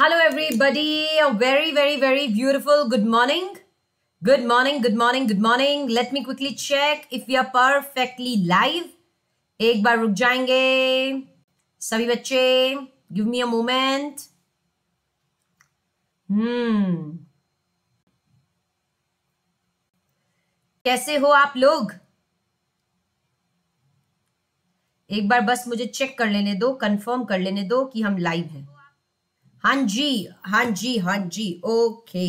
Hello everybody a very very very beautiful good morning good morning good morning good morning let me quickly check if you are perfectly live एक बार रुक जाएंगे सभी बच्चे give me a moment हम्म कैसे हो आप लोग एक बार बस मुझे चेक कर लेने दो कंफर्म कर लेने दो कि हम लाइव हैं हाँ जी हाँ जी हाँ जी okay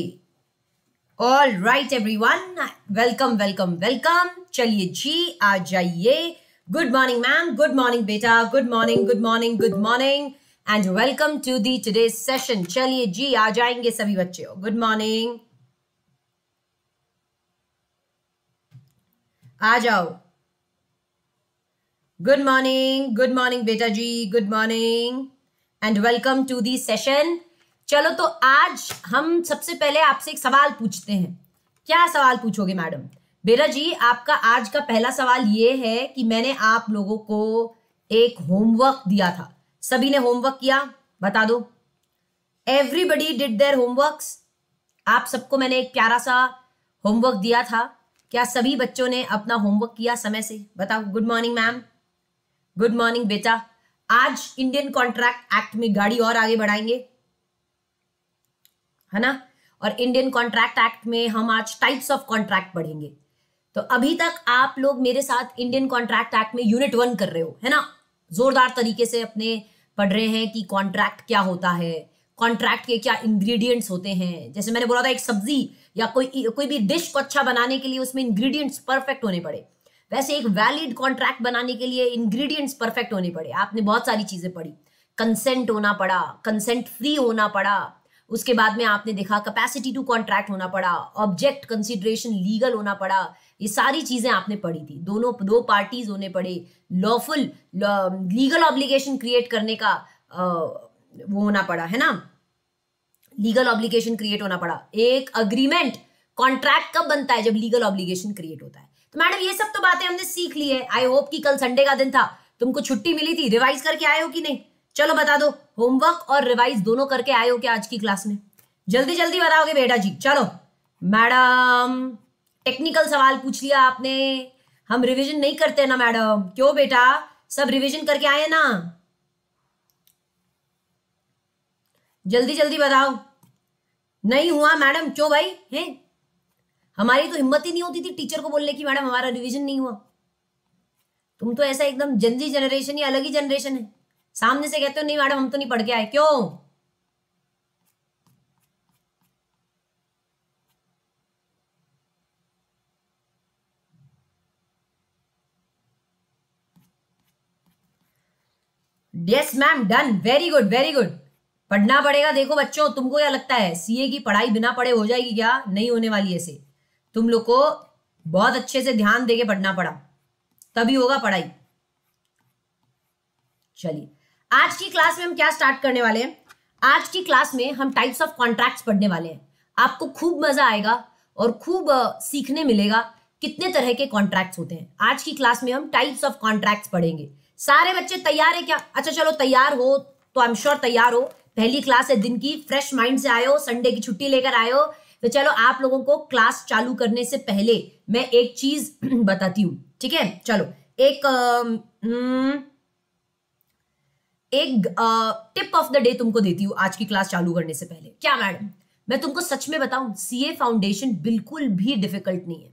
all right everyone welcome welcome welcome चलिए जी आ जाइए good morning ma'am good morning बेटा good morning good morning good morning and welcome to the today session चलिए जी आ जाएंगे सभी बच्चे गुड मॉर्निंग आ जाओ गुड मॉर्निंग गुड मॉर्निंग बेटा जी good morning and welcome to the session चलो तो आज हम सबसे पहले आपसे एक सवाल पूछते हैं क्या सवाल पूछोगे मैडम बेरा जी आपका आज का पहला सवाल ये है कि मैंने आप लोगों को एक होमवर्क दिया था सभी ने होमवर्क किया बता दो एवरीबडी डिड देयर होमवर्क आप सबको मैंने एक प्यारा सा होमवर्क दिया था क्या सभी बच्चों ने अपना होमवर्क किया समय से बताओ good morning ma'am good morning बेटा आज इंडियन कॉन्ट्रैक्ट एक्ट में गाड़ी और आगे बढ़ाएंगे है ना और इंडियन कॉन्ट्रैक्ट एक्ट में हम आज टाइप्स ऑफ कॉन्ट्रैक्ट पढ़ेंगे तो अभी तक आप लोग मेरे साथ इंडियन कॉन्ट्रैक्ट एक्ट में यूनिट वन कर रहे हो है ना जोरदार तरीके से अपने पढ़ रहे हैं कि कॉन्ट्रैक्ट क्या होता है कॉन्ट्रैक्ट के क्या इंग्रेडिएंट्स होते हैं जैसे मैंने बोला था एक सब्जी या कोई कोई भी डिश को अच्छा बनाने के लिए उसमें इंग्रेडिएंट्स परफेक्ट होने पड़े वैसे एक वैलिड कॉन्ट्रैक्ट बनाने के लिए इंग्रेडिएंट्स परफेक्ट होने पड़े आपने बहुत सारी चीजें पढ़ी कंसेंट होना पड़ा कंसेंट फ्री होना पड़ा उसके बाद में आपने देखा कैपेसिटी टू कॉन्ट्रैक्ट होना पड़ा ऑब्जेक्ट कंसिडरेशन लीगल होना पड़ा ये सारी चीजें आपने पढ़ी थी दोनों दो पार्टीज होने पड़े लॉफुल लीगल ऑब्लिगेशन क्रिएट करने का वो होना पड़ा है ना लीगल ऑब्लिगेशन क्रिएट होना पड़ा एक अग्रीमेंट कॉन्ट्रैक्ट कब बनता है जब लीगल ऑब्लिगेशन क्रिएट होता है तो मैडम ये सब तो बातें हमने सीख ली है आई होप कि कल संडे का दिन था तुमको छुट्टी मिली थी रिवाइज करके आए हो कि नहीं चलो बता दो होमवर्क और रिवाइज दोनों करके आए हो क्या आज की क्लास में जल्दी जल्दी बताओगे बेटा जी चलो मैडम टेक्निकल सवाल पूछ लिया आपने हम रिविजन नहीं करते ना मैडम क्यों बेटा सब रिविजन करके आए ना जल्दी जल्दी बताओ नहीं हुआ मैडम क्यों भाई हैं हमारी तो हिम्मत ही नहीं होती थी टीचर को बोलने की मैडम हमारा रिविजन नहीं हुआ तुम तो ऐसा एकदम जल्दी जनरेशन ही अलग ही जनरेशन है सामने से कहते हो नहीं मैडम हम तो नहीं पढ़ के आए क्यों yes ma'am done very good very good पढ़ना पड़ेगा देखो बच्चों तुमको क्या लगता है सीए की पढ़ाई बिना पढ़े हो जाएगी क्या नहीं होने वाली ऐसे तुम लोग को बहुत अच्छे से ध्यान देके पढ़ना पड़ा तभी होगा पढ़ाई चलिए आज की क्लास में हम क्या स्टार्ट करने वाले हैं आज की क्लास में हम टाइप्स ऑफ कॉन्ट्रैक्ट्स पढ़ने वाले हैं आपको खूब मजा आएगा और खूब सीखने मिलेगा कितने तरह के कॉन्ट्रैक्ट्स होते हैं आज की क्लास में हम टाइप्स ऑफ कॉन्ट्रैक्ट्स पढ़ेंगे सारे बच्चे तैयार है क्या अच्छा चलो तैयार हो तो आई एम श्योर तैयार हो पहली क्लास है दिन की फ्रेश माइंड से आयो संडे की छुट्टी लेकर आयो तो चलो आप लोगों को क्लास चालू करने से पहले मैं एक चीज बताती हूँ ठीक है चलो एक हम्म, एक टिप ऑफ द डे तुमको देती हूँ आज की क्लास चालू करने से पहले क्या मैडम मैं तुमको सच में बताऊं सीए फाउंडेशन बिल्कुल भी डिफिकल्ट नहीं है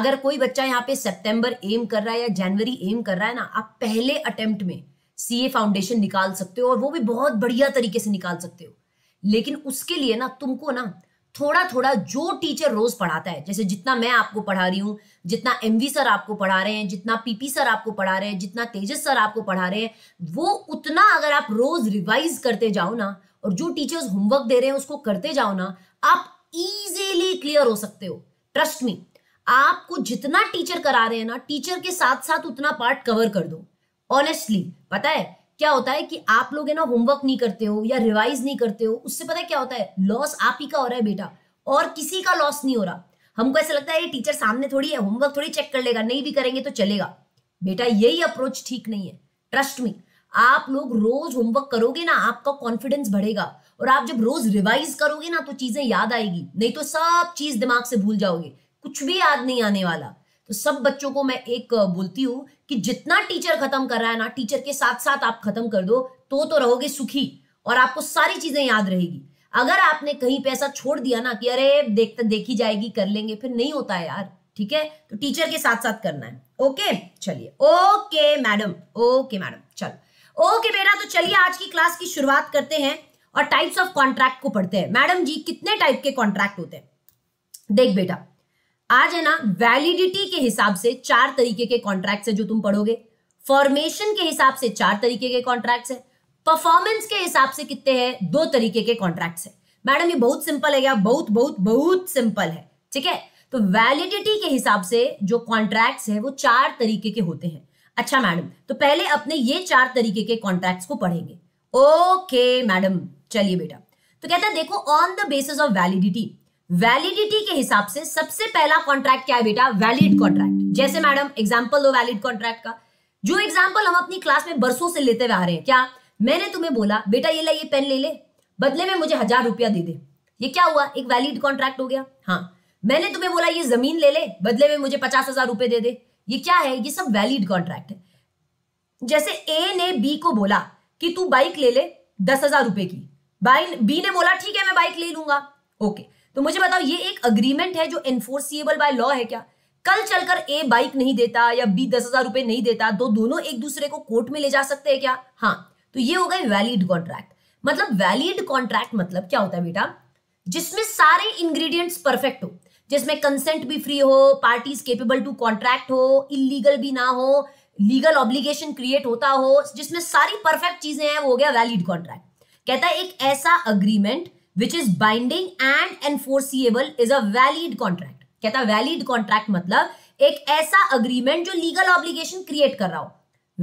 अगर कोई बच्चा यहाँ पे सितंबर एम कर रहा है या जनवरी एम कर रहा है ना आप पहले अटेम्प्ट में सीए फाउंडेशन निकाल सकते हो और वो भी बहुत बढ़िया तरीके से निकाल सकते हो लेकिन उसके लिए ना तुमको ना थोड़ा थोड़ा जो टीचर रोज पढ़ाता है जैसे जितना मैं आपको पढ़ा रही हूँ जितना एम सर आपको पढ़ा रहे हैं जितना पीपी सर आपको पढ़ा रहे हैं जितना तेजस सर आपको पढ़ा रहे हैं वो उतना अगर आप रोज रिवाइज करते जाओ ना और जो टीचर्स होमवर्क दे रहे हैं उसको करते जाओ ना आप इजीली क्लियर हो सकते हो ट्रस्ट मी आपको जितना टीचर करा रहे हैं ना टीचर के साथ साथ उतना पार्ट कवर कर दो ऑनेस्टली पता है क्या होता है कि आप लोग है ना होमवर्क नहीं करते हो या रिवाइज नहीं करते हो उससे पता है क्या होता है लॉस आप ही का हो रहा है बेटा और किसी का लॉस नहीं हो रहा हमको ऐसा लगता है ये टीचर सामने थोड़ी है होमवर्क थोड़ी चेक कर लेगा नहीं भी करेंगे तो चलेगा बेटा यही अप्रोच ठीक नहीं है ट्रस्ट मी आप लोग रोज होमवर्क करोगे ना आपका कॉन्फिडेंस बढ़ेगा और आप जब रोज रिवाइज करोगे ना तो चीजें याद आएगी नहीं तो सब चीज दिमाग से भूल जाओगे कुछ भी याद नहीं आने वाला तो सब बच्चों को मैं एक बोलती हूँ कि जितना टीचर खत्म कर रहा है ना टीचर के साथ साथ आप खत्म कर दो तो तो रहोगे सुखी और आपको सारी चीजें याद रहेगी अगर आपने कहीं पे ऐसा छोड़ दिया ना कि अरे देखते देखी जाएगी कर लेंगे फिर नहीं होता है यार ठीक है तो टीचर के साथ साथ करना है ओके चलिए ओके मैडम ओके मैडम चलो ओके बेटा तो चलिए आज की क्लास की शुरुआत करते हैं और टाइप्स ऑफ कॉन्ट्रैक्ट को पढ़ते हैं मैडम जी कितने टाइप के कॉन्ट्रैक्ट होते हैं देख बेटा आज है ना वैलिडिटी के हिसाब से चार तरीके के कॉन्ट्रैक्ट है जो तुम पढ़ोगे फॉर्मेशन के हिसाब से चार तरीके के कॉन्ट्रैक्ट है परफॉर्मेंस के हिसाब से कितने हैं दो तरीके के कॉन्ट्रैक्ट है मैडम ये बहुत सिंपल है क्या बहुत बहुत बहुत सिंपल है ठीक है तो वैलिडिटी के हिसाब से जो कॉन्ट्रैक्ट है वो चार तरीके के होते हैं अच्छा मैडम तो पहले अपने ये चार तरीके के कॉन्ट्रैक्ट को पढ़ेंगे ओके मैडम चलिए बेटा तो कहता है देखो on the basis of validity validity के हिसाब से सबसे पहला कॉन्ट्रैक्ट क्या है बेटा वैलिड कॉन्ट्रैक्ट जैसे मैडम एग्जाम्पल दो वैलिड कॉन्ट्रैक्ट का जो एग्जाम्पल हम अपनी क्लास में बरसों से लेते हुए आ रहे हैं क्या मैंने तुम्हें बोला बेटा ये ला ये पेन ले ले बदले में मुझे हजार रुपया दे दे ये क्या हुआ एक वैलिड कॉन्ट्रैक्ट हो गया हाँ मैंने तुम्हें बोला ये जमीन ले ले बदले में मुझे पचास हजार रुपए दे दे ये क्या है ये सब वैलिड कॉन्ट्रैक्ट है जैसे ए ने बी को बोला कि तू बाइक ले ले दस हजार रुपए की बाई बी ने बोला ठीक है मैं बाइक ले लूंगा ओके okay. तो मुझे बताओ ये एक अग्रीमेंट है जो एनफोर्सिएबल बाय लॉ है क्या कल चलकर ए बाइक नहीं देता या बी दस हजार रुपए नहीं देता तो दोनों एक दूसरे को कोर्ट में ले जा सकते हैं क्या हाँ तो ये हो गए वैलिड कॉन्ट्रैक्ट मतलब वैलिड कॉन्ट्रैक्ट मतलब क्या होता है बेटा जिसमें सारे इंग्रेडिएंट्स परफेक्ट हो जिसमें कंसेंट भी फ्री हो पार्टीज केपेबल टू कॉन्ट्रैक्ट हो इलीगल भी ना हो लीगल ऑब्लिगेशन क्रिएट होता हो जिसमें सारी परफेक्ट चीजें हैं वो हो गया वैलिड कॉन्ट्रैक्ट कहता है एक ऐसा agreement which is binding and enforceable is a valid contract कहता वैलिड कॉन्ट्रैक्ट मतलब एक ऐसा अग्रीमेंट जो लीगल ऑब्लिगेशन क्रिएट कर रहा हो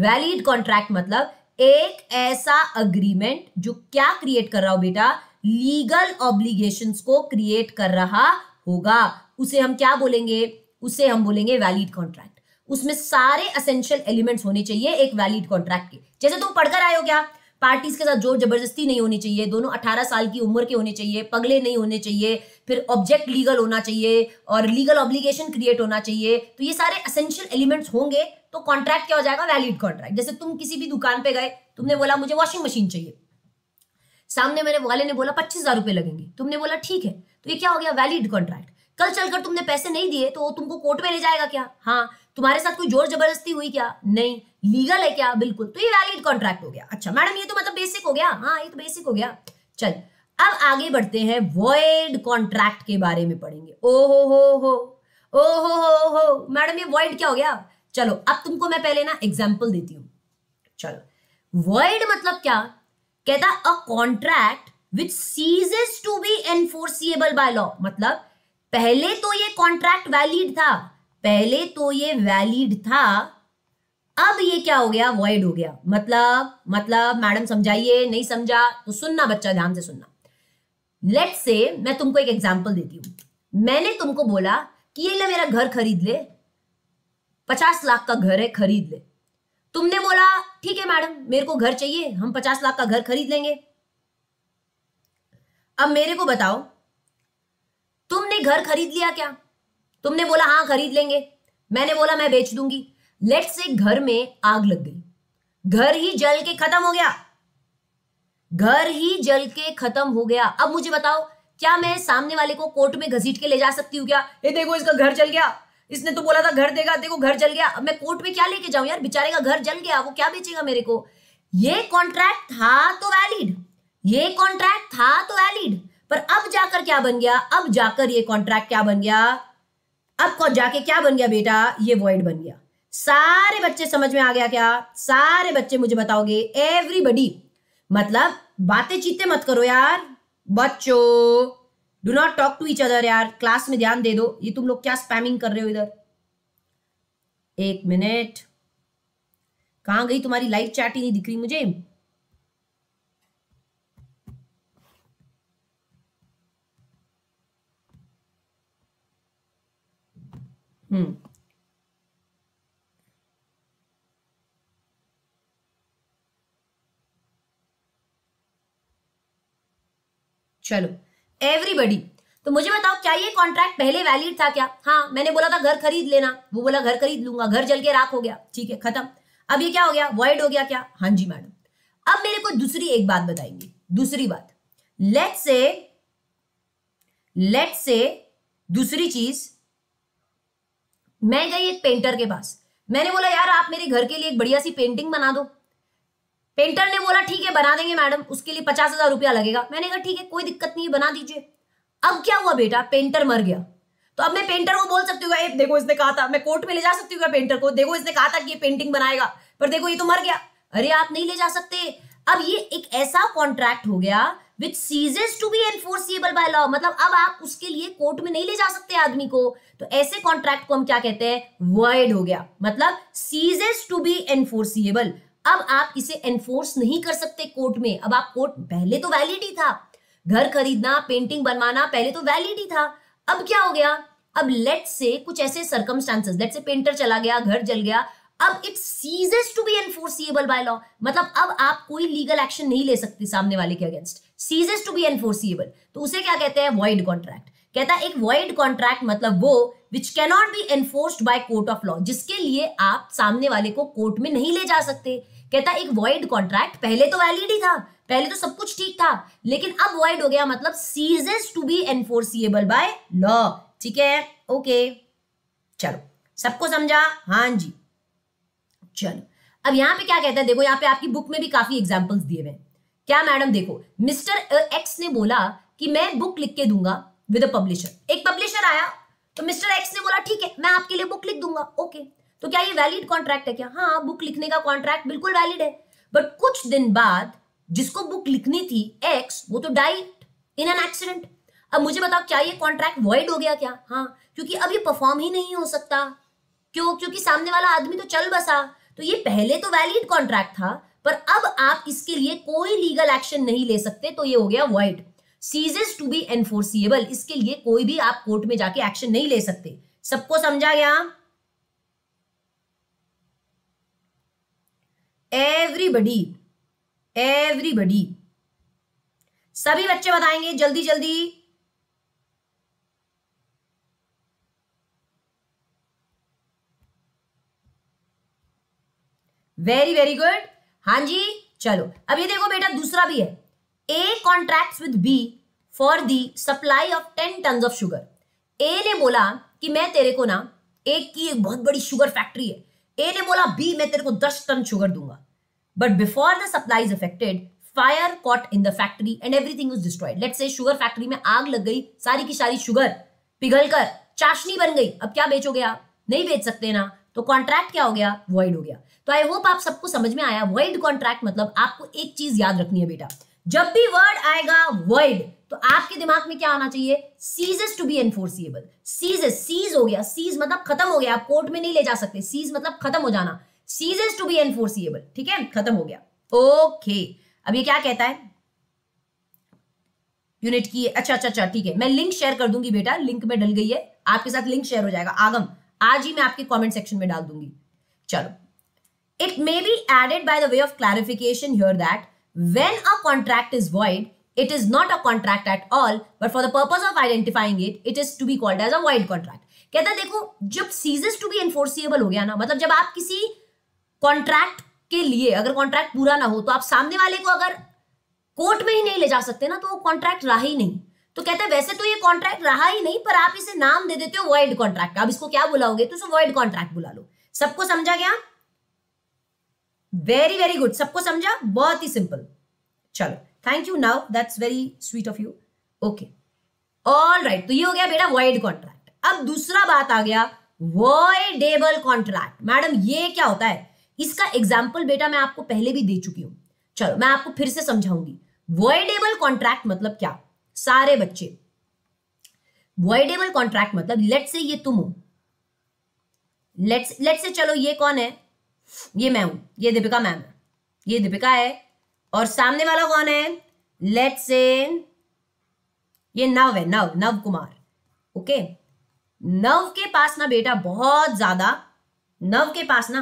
वैलिड कॉन्ट्रैक्ट मतलब एक ऐसा अग्रीमेंट जो क्या क्रिएट कर रहा हो बेटा लीगल ऑब्लिगेशन को क्रिएट कर रहा होगा उसे हम क्या बोलेंगे उसे हम बोलेंगे वैलिड कॉन्ट्रैक्ट उसमें सारे असेंशियल एलिमेंट्स होने चाहिए एक वैलिड कॉन्ट्रैक्ट के जैसे तुम पढ़कर आए हो क्या पार्टीज के साथ जोर जबरदस्ती नहीं होनी चाहिए दोनों अठारह साल की उम्र के होने चाहिए पगले नहीं होने चाहिए फिर ऑब्जेक्ट लीगल होना चाहिए और लीगल ऑब्लिगेशन क्रिएट होना चाहिए तो ये सारे असेंशियल एलिमेंट्स होंगे तो कॉन्ट्रैक्ट क्या हो जाएगा वैलिड कॉन्ट्रैक्ट जैसे तुम किसी भी दुकान पे गए तुमने बोला मुझे वॉशिंग मशीन चाहिए सामने मैंने वाले ने बोला पच्चीस हजार रुपए लगेंगे तुमने बोला ठीक है तो ये क्या हो गया वैलिड कॉन्ट्रैक्ट कल चलकर तुमने पैसे नहीं दिए तो वो तुमको कोर्ट में ले जाएगा क्या हाँ तुम्हारे साथ कोई जोर जबरदस्ती हुई क्या नहीं लीगल है क्या बिल्कुल तो ये वैलिड कॉन्ट्रैक्ट हो गया अच्छा मैडम ये तो मतलब बेसिक हो गया हाँ ये तो बेसिक हो गया चल अब आगे बढ़ते हैं वॉइड कॉन्ट्रैक्ट के बारे में पढ़ेंगे ओ हो हो हो ओ हो हो हो मैडम ये वॉइड क्या हो गया चलो अब तुमको मैं पहले ना एग्जाम्पल देती हूँ चलो वॉइड मतलब क्या कहता a contract which ceases to be enforceable by law मतलब पहले तो ये कॉन्ट्रैक्ट वैलिड था पहले तो ये वैलिड था अब ये क्या हो गया वॉइड हो गया मतलब मतलब मैडम समझाइए नहीं समझा तो सुनना बच्चा ध्यान से सुनना लेट से मैं तुमको एक एग्जाम्पल देती हूं मैंने तुमको बोला कि ये ले मेरा घर खरीद ले पचास लाख का घर है खरीद ले तुमने बोला ठीक है मैडम मेरे को घर चाहिए हम पचास लाख का घर खरीद लेंगे अब मेरे को बताओ तुमने घर खरीद लिया क्या तुमने बोला हाँ खरीद लेंगे मैंने बोला मैं बेच दूंगी लेट से घर में आग लग गई घर ही जल के खत्म हो गया घर ही जल के खत्म हो गया अब मुझे बताओ क्या मैं सामने वाले को कोर्ट में घसीट के ले जा सकती हूं क्या ये देखो इसका घर जल गया इसने तो बोला था घर देगा देखो घर जल गया अब मैं कोर्ट में क्या लेके जाऊं यार बेचारे का घर जल गया वो क्या बेचेगा मेरे को ये कॉन्ट्रैक्ट था तो वैलिड ये कॉन्ट्रैक्ट था तो वैलिड पर अब जाकर क्या बन गया अब जाकर ये कॉन्ट्रैक्ट क्या बन गया अब जाके क्या बन गया बेटा ये वॉइड बन गया सारे बच्चे समझ में आ गया क्या सारे बच्चे मुझे बताओगे एवरीबडी मतलब बातें चीते मत करो यार बच्चों do not talk to each other यार क्लास में ध्यान दे दो ये तुम लोग क्या स्पैमिंग कर रहे हो इधर एक मिनट कहां गई तुम्हारी लाइव चैट ही नहीं दिख रही मुझे हम्म चलो एवरीबडी तो मुझे बताओ क्या ये कॉन्ट्रैक्ट पहले वैलिड था क्या हाँ मैंने बोला था घर खरीद लेना वो बोला घर खरीद लूंगा घर जल के राख हो गया ठीक है खत्म अब ये क्या हो गया वॉइड हो गया क्या हाँ जी मैडम अब मेरे को दूसरी एक बात बताएंगे दूसरी बात लेट से लेट से दूसरी चीज मैं गई एक पेंटर के पास मैंने बोला यार आप मेरे घर के लिए एक बढ़िया सी पेंटिंग बना दो पेंटर ने बोला ठीक है बना देंगे मैडम उसके लिए पचास हजार रुपया लगेगा मैंने कहा ठीक है कोई दिक्कत नहीं बना दीजिए अब क्या हुआ बेटा पेंटर मर गया तो अब मैं पेंटर को बोल सकती हूँ देखो इसने कहा था मैं कोर्ट में ले जा सकती हूँ पेंटर को देखो इसने कहा था कि ये पेंटिंग बनाएगा पर देखो ये तो मर गया अरे आप नहीं ले जा सकते अब ये एक ऐसा कॉन्ट्रैक्ट हो गया which ceases to be enforceable by law मतलब अब आप उसके लिए कोर्ट में नहीं ले जा सकते आदमी को तो ऐसे कॉन्ट्रैक्ट को हम क्या कहते हैं वर्ड हो गया मतलब सीजेस टू बी एनफोर्सिएबल अब आप इसे एनफोर्स नहीं कर सकते कोर्ट में अब आप कोर्ट पहले तो वैलिड ही था घर खरीदना पेंटिंग बनवाना पहले तो वैलिड ही था अब क्या हो गया अब लेट से कुछ ऐसे सर्कमस्टांसेस लेट से पेंटर चला गया घर जल गया अब it ceases to be enforceable by law मतलब अब आप कोई लीगल एक्शन नहीं ले सकते सामने वाले के against ceases to be enforceable तो उसे क्या कहते हैं वॉइड कॉन्ट्रैक्ट कहता है एक वॉइड कॉन्ट्रैक्ट मतलब वो which cannot be enforced by court of law जिसके लिए आप सामने वाले को कोर्ट में नहीं ले जा सकते कहता एक वॉइड कॉन्ट्रैक्ट पहले तो वैलिड ही था पहले तो सब कुछ ठीक था लेकिन अब वॉइड हो गया मतलब ceases to be enforceable by law ठीक है ओके चलो सबको समझा हाँ जी चलो अब यहाँ पे क्या कहता है देखो यहाँ पे आपकी बुक में भी काफी एग्जाम्पल्स दिए हुए हैं क्या मैडम देखो मिस्टर एक्स ने बोला कि मैं बुक लिख के दूंगा विद अ पब्लिशर एक पब्लिशर आया तो मिस्टर एक्स ने बोला ठीक है मैं आपके लिए बुक लिख दूंगा ओके तो क्या ये वैलिड कॉन्ट्रैक्ट है क्या हाँ बुक लिखने का कॉन्ट्रैक्ट बिल्कुल वैलिड है बट कुछ दिन बाद जिसको बुक लिखनी थी एक्स वो तो डाइट इन एन एक्सीडेंट अब मुझे बताओ क्या ये कॉन्ट्रैक्ट वॉइड हो गया क्या हाँ क्योंकि अब ये परफॉर्म ही नहीं हो सकता क्यों क्योंकि सामने वाला आदमी तो चल बसा तो ये पहले तो वैलिड कॉन्ट्रैक्ट था पर अब आप इसके लिए कोई लीगल एक्शन नहीं ले सकते तो ये हो गया void ceases to be enforceable इसके लिए कोई भी आप कोर्ट में जाके एक्शन नहीं ले सकते सबको समझा गया एवरीबडी एवरीबडी सभी बच्चे बताएंगे जल्दी जल्दी वेरी वेरी गुड हां जी चलो अब ये देखो बेटा दूसरा भी है A contract with B for the supply of ten ton of sugar A ने बोला कि मैं तेरे को ना एक की एक बहुत बड़ी शुगर फैक्ट्री है ए ने बोला बी मैं तेरे को दस टन शुगर दूंगा but before the supply effected fire caught in the factory and everything is destroyed let say sugar factory में आग लग गई सारी की सारी शुगर पिघल कर चाशनी बन गई अब क्या बेचोगे आप नहीं बेच सकते ना तो कॉन्ट्रैक्ट क्या हो गया वॉइड हो गया तो आई होप आप सबको समझ में आया वर्ल्ड कॉन्ट्रैक्ट मतलब आपको एक चीज याद रखनी है बेटा जब भी वर्ड आएगा वर्ल्ड तो आपके दिमाग में क्या आना चाहिए ceases to be enforceable ceases cease हो गया सीज मतलब खत्म हो गया आप कोर्ट में नहीं ले जा सकते सीज मतलब खत्म हो जाना सीजेस टू बी एनफोर्सिएबल ठीक है खत्म हो गया ओके अब ये क्या कहता है यूनिट की अच्छा अच्छा अच्छा ठीक है मैं लिंक शेयर कर दूंगी बेटा लिंक में डल गई है आपके साथ लिंक शेयर हो जाएगा आगम आज ही मैं आपके कमेंट सेक्शन में डाल दूंगी चलो it may be added by the way of clarification here that when a contract is void It is not a contract at all, but for the purpose of identifying it, it is to be called as a void contract. कहता देखो जब ceases to be enforceable हो गया ना मतलब जब आप किसी कॉन्ट्रैक्ट के लिए अगर कॉन्ट्रैक्ट पूरा ना हो तो आप सामने वाले को अगर कोर्ट में ही नहीं ले जा सकते ना तो वो कॉन्ट्रैक्ट रहा ही नहीं तो कहते हैं वैसे तो ये कॉन्ट्रैक्ट रहा ही नहीं पर आप इसे नाम दे देते हो वर्ल्ड कॉन्ट्रैक्ट अब इसको क्या बुलाओगे तो इसे वर्ल्ड कॉन्ट्रैक्ट बुला लो सबको समझा गया वेरी वेरी गुड सबको समझा बहुत ही सिंपल चलो thank you now that's very sweet of you okay all right तो ये हो गया बेटा वाइड कॉन्ट्रैक्ट अब दूसरा बात आ गया वॉयडेबल कॉन्ट्रैक्ट मैडम ये क्या होता है इसका एग्जाम्पल बेटा मैं आपको पहले भी दे चुकी हूं चलो मैं आपको फिर से समझाऊंगी वॉयडेबल कॉन्ट्रैक्ट मतलब क्या सारे बच्चे वॉयडेबल कॉन्ट्रैक्ट मतलब लेट से ये तुम हो लेट्स लेट से चलो ये कौन है ये मैं हूं ये दीपिका मैम ये दीपिका है और सामने वाला कौन है लेट से ये नव है नव नव कुमार ओके नव के पास ना बेटा बहुत ज्यादा नव के पास ना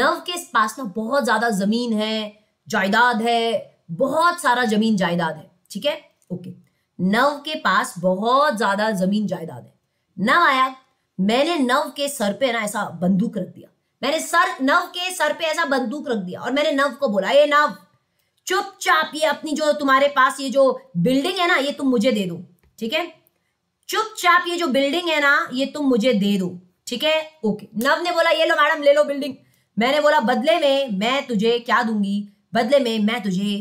नव के पास ना बहुत ज्यादा जमीन है जायदाद है बहुत सारा जमीन जायदाद है ठीक है ओके नव के पास बहुत ज्यादा जमीन जायदाद है नव आया मैंने नव के सर पे ना ऐसा बंदूक रख दिया मैंने सर नव के सर पे ऐसा बंदूक रख दिया और मैंने नव को बोला ये नव चुपचाप ये अपनी जो तुम्हारे पास ये जो बिल्डिंग है ना ये तुम मुझे दे दो ठीक है चुपचाप ये जो बिल्डिंग है ना ये तुम मुझे दे दो ठीक है ओके नव ने बोला ये लो मैडम ले लो बिल्डिंग मैंने बोला बदले में मैं तुझे क्या दूंगी बदले में मैं तुझे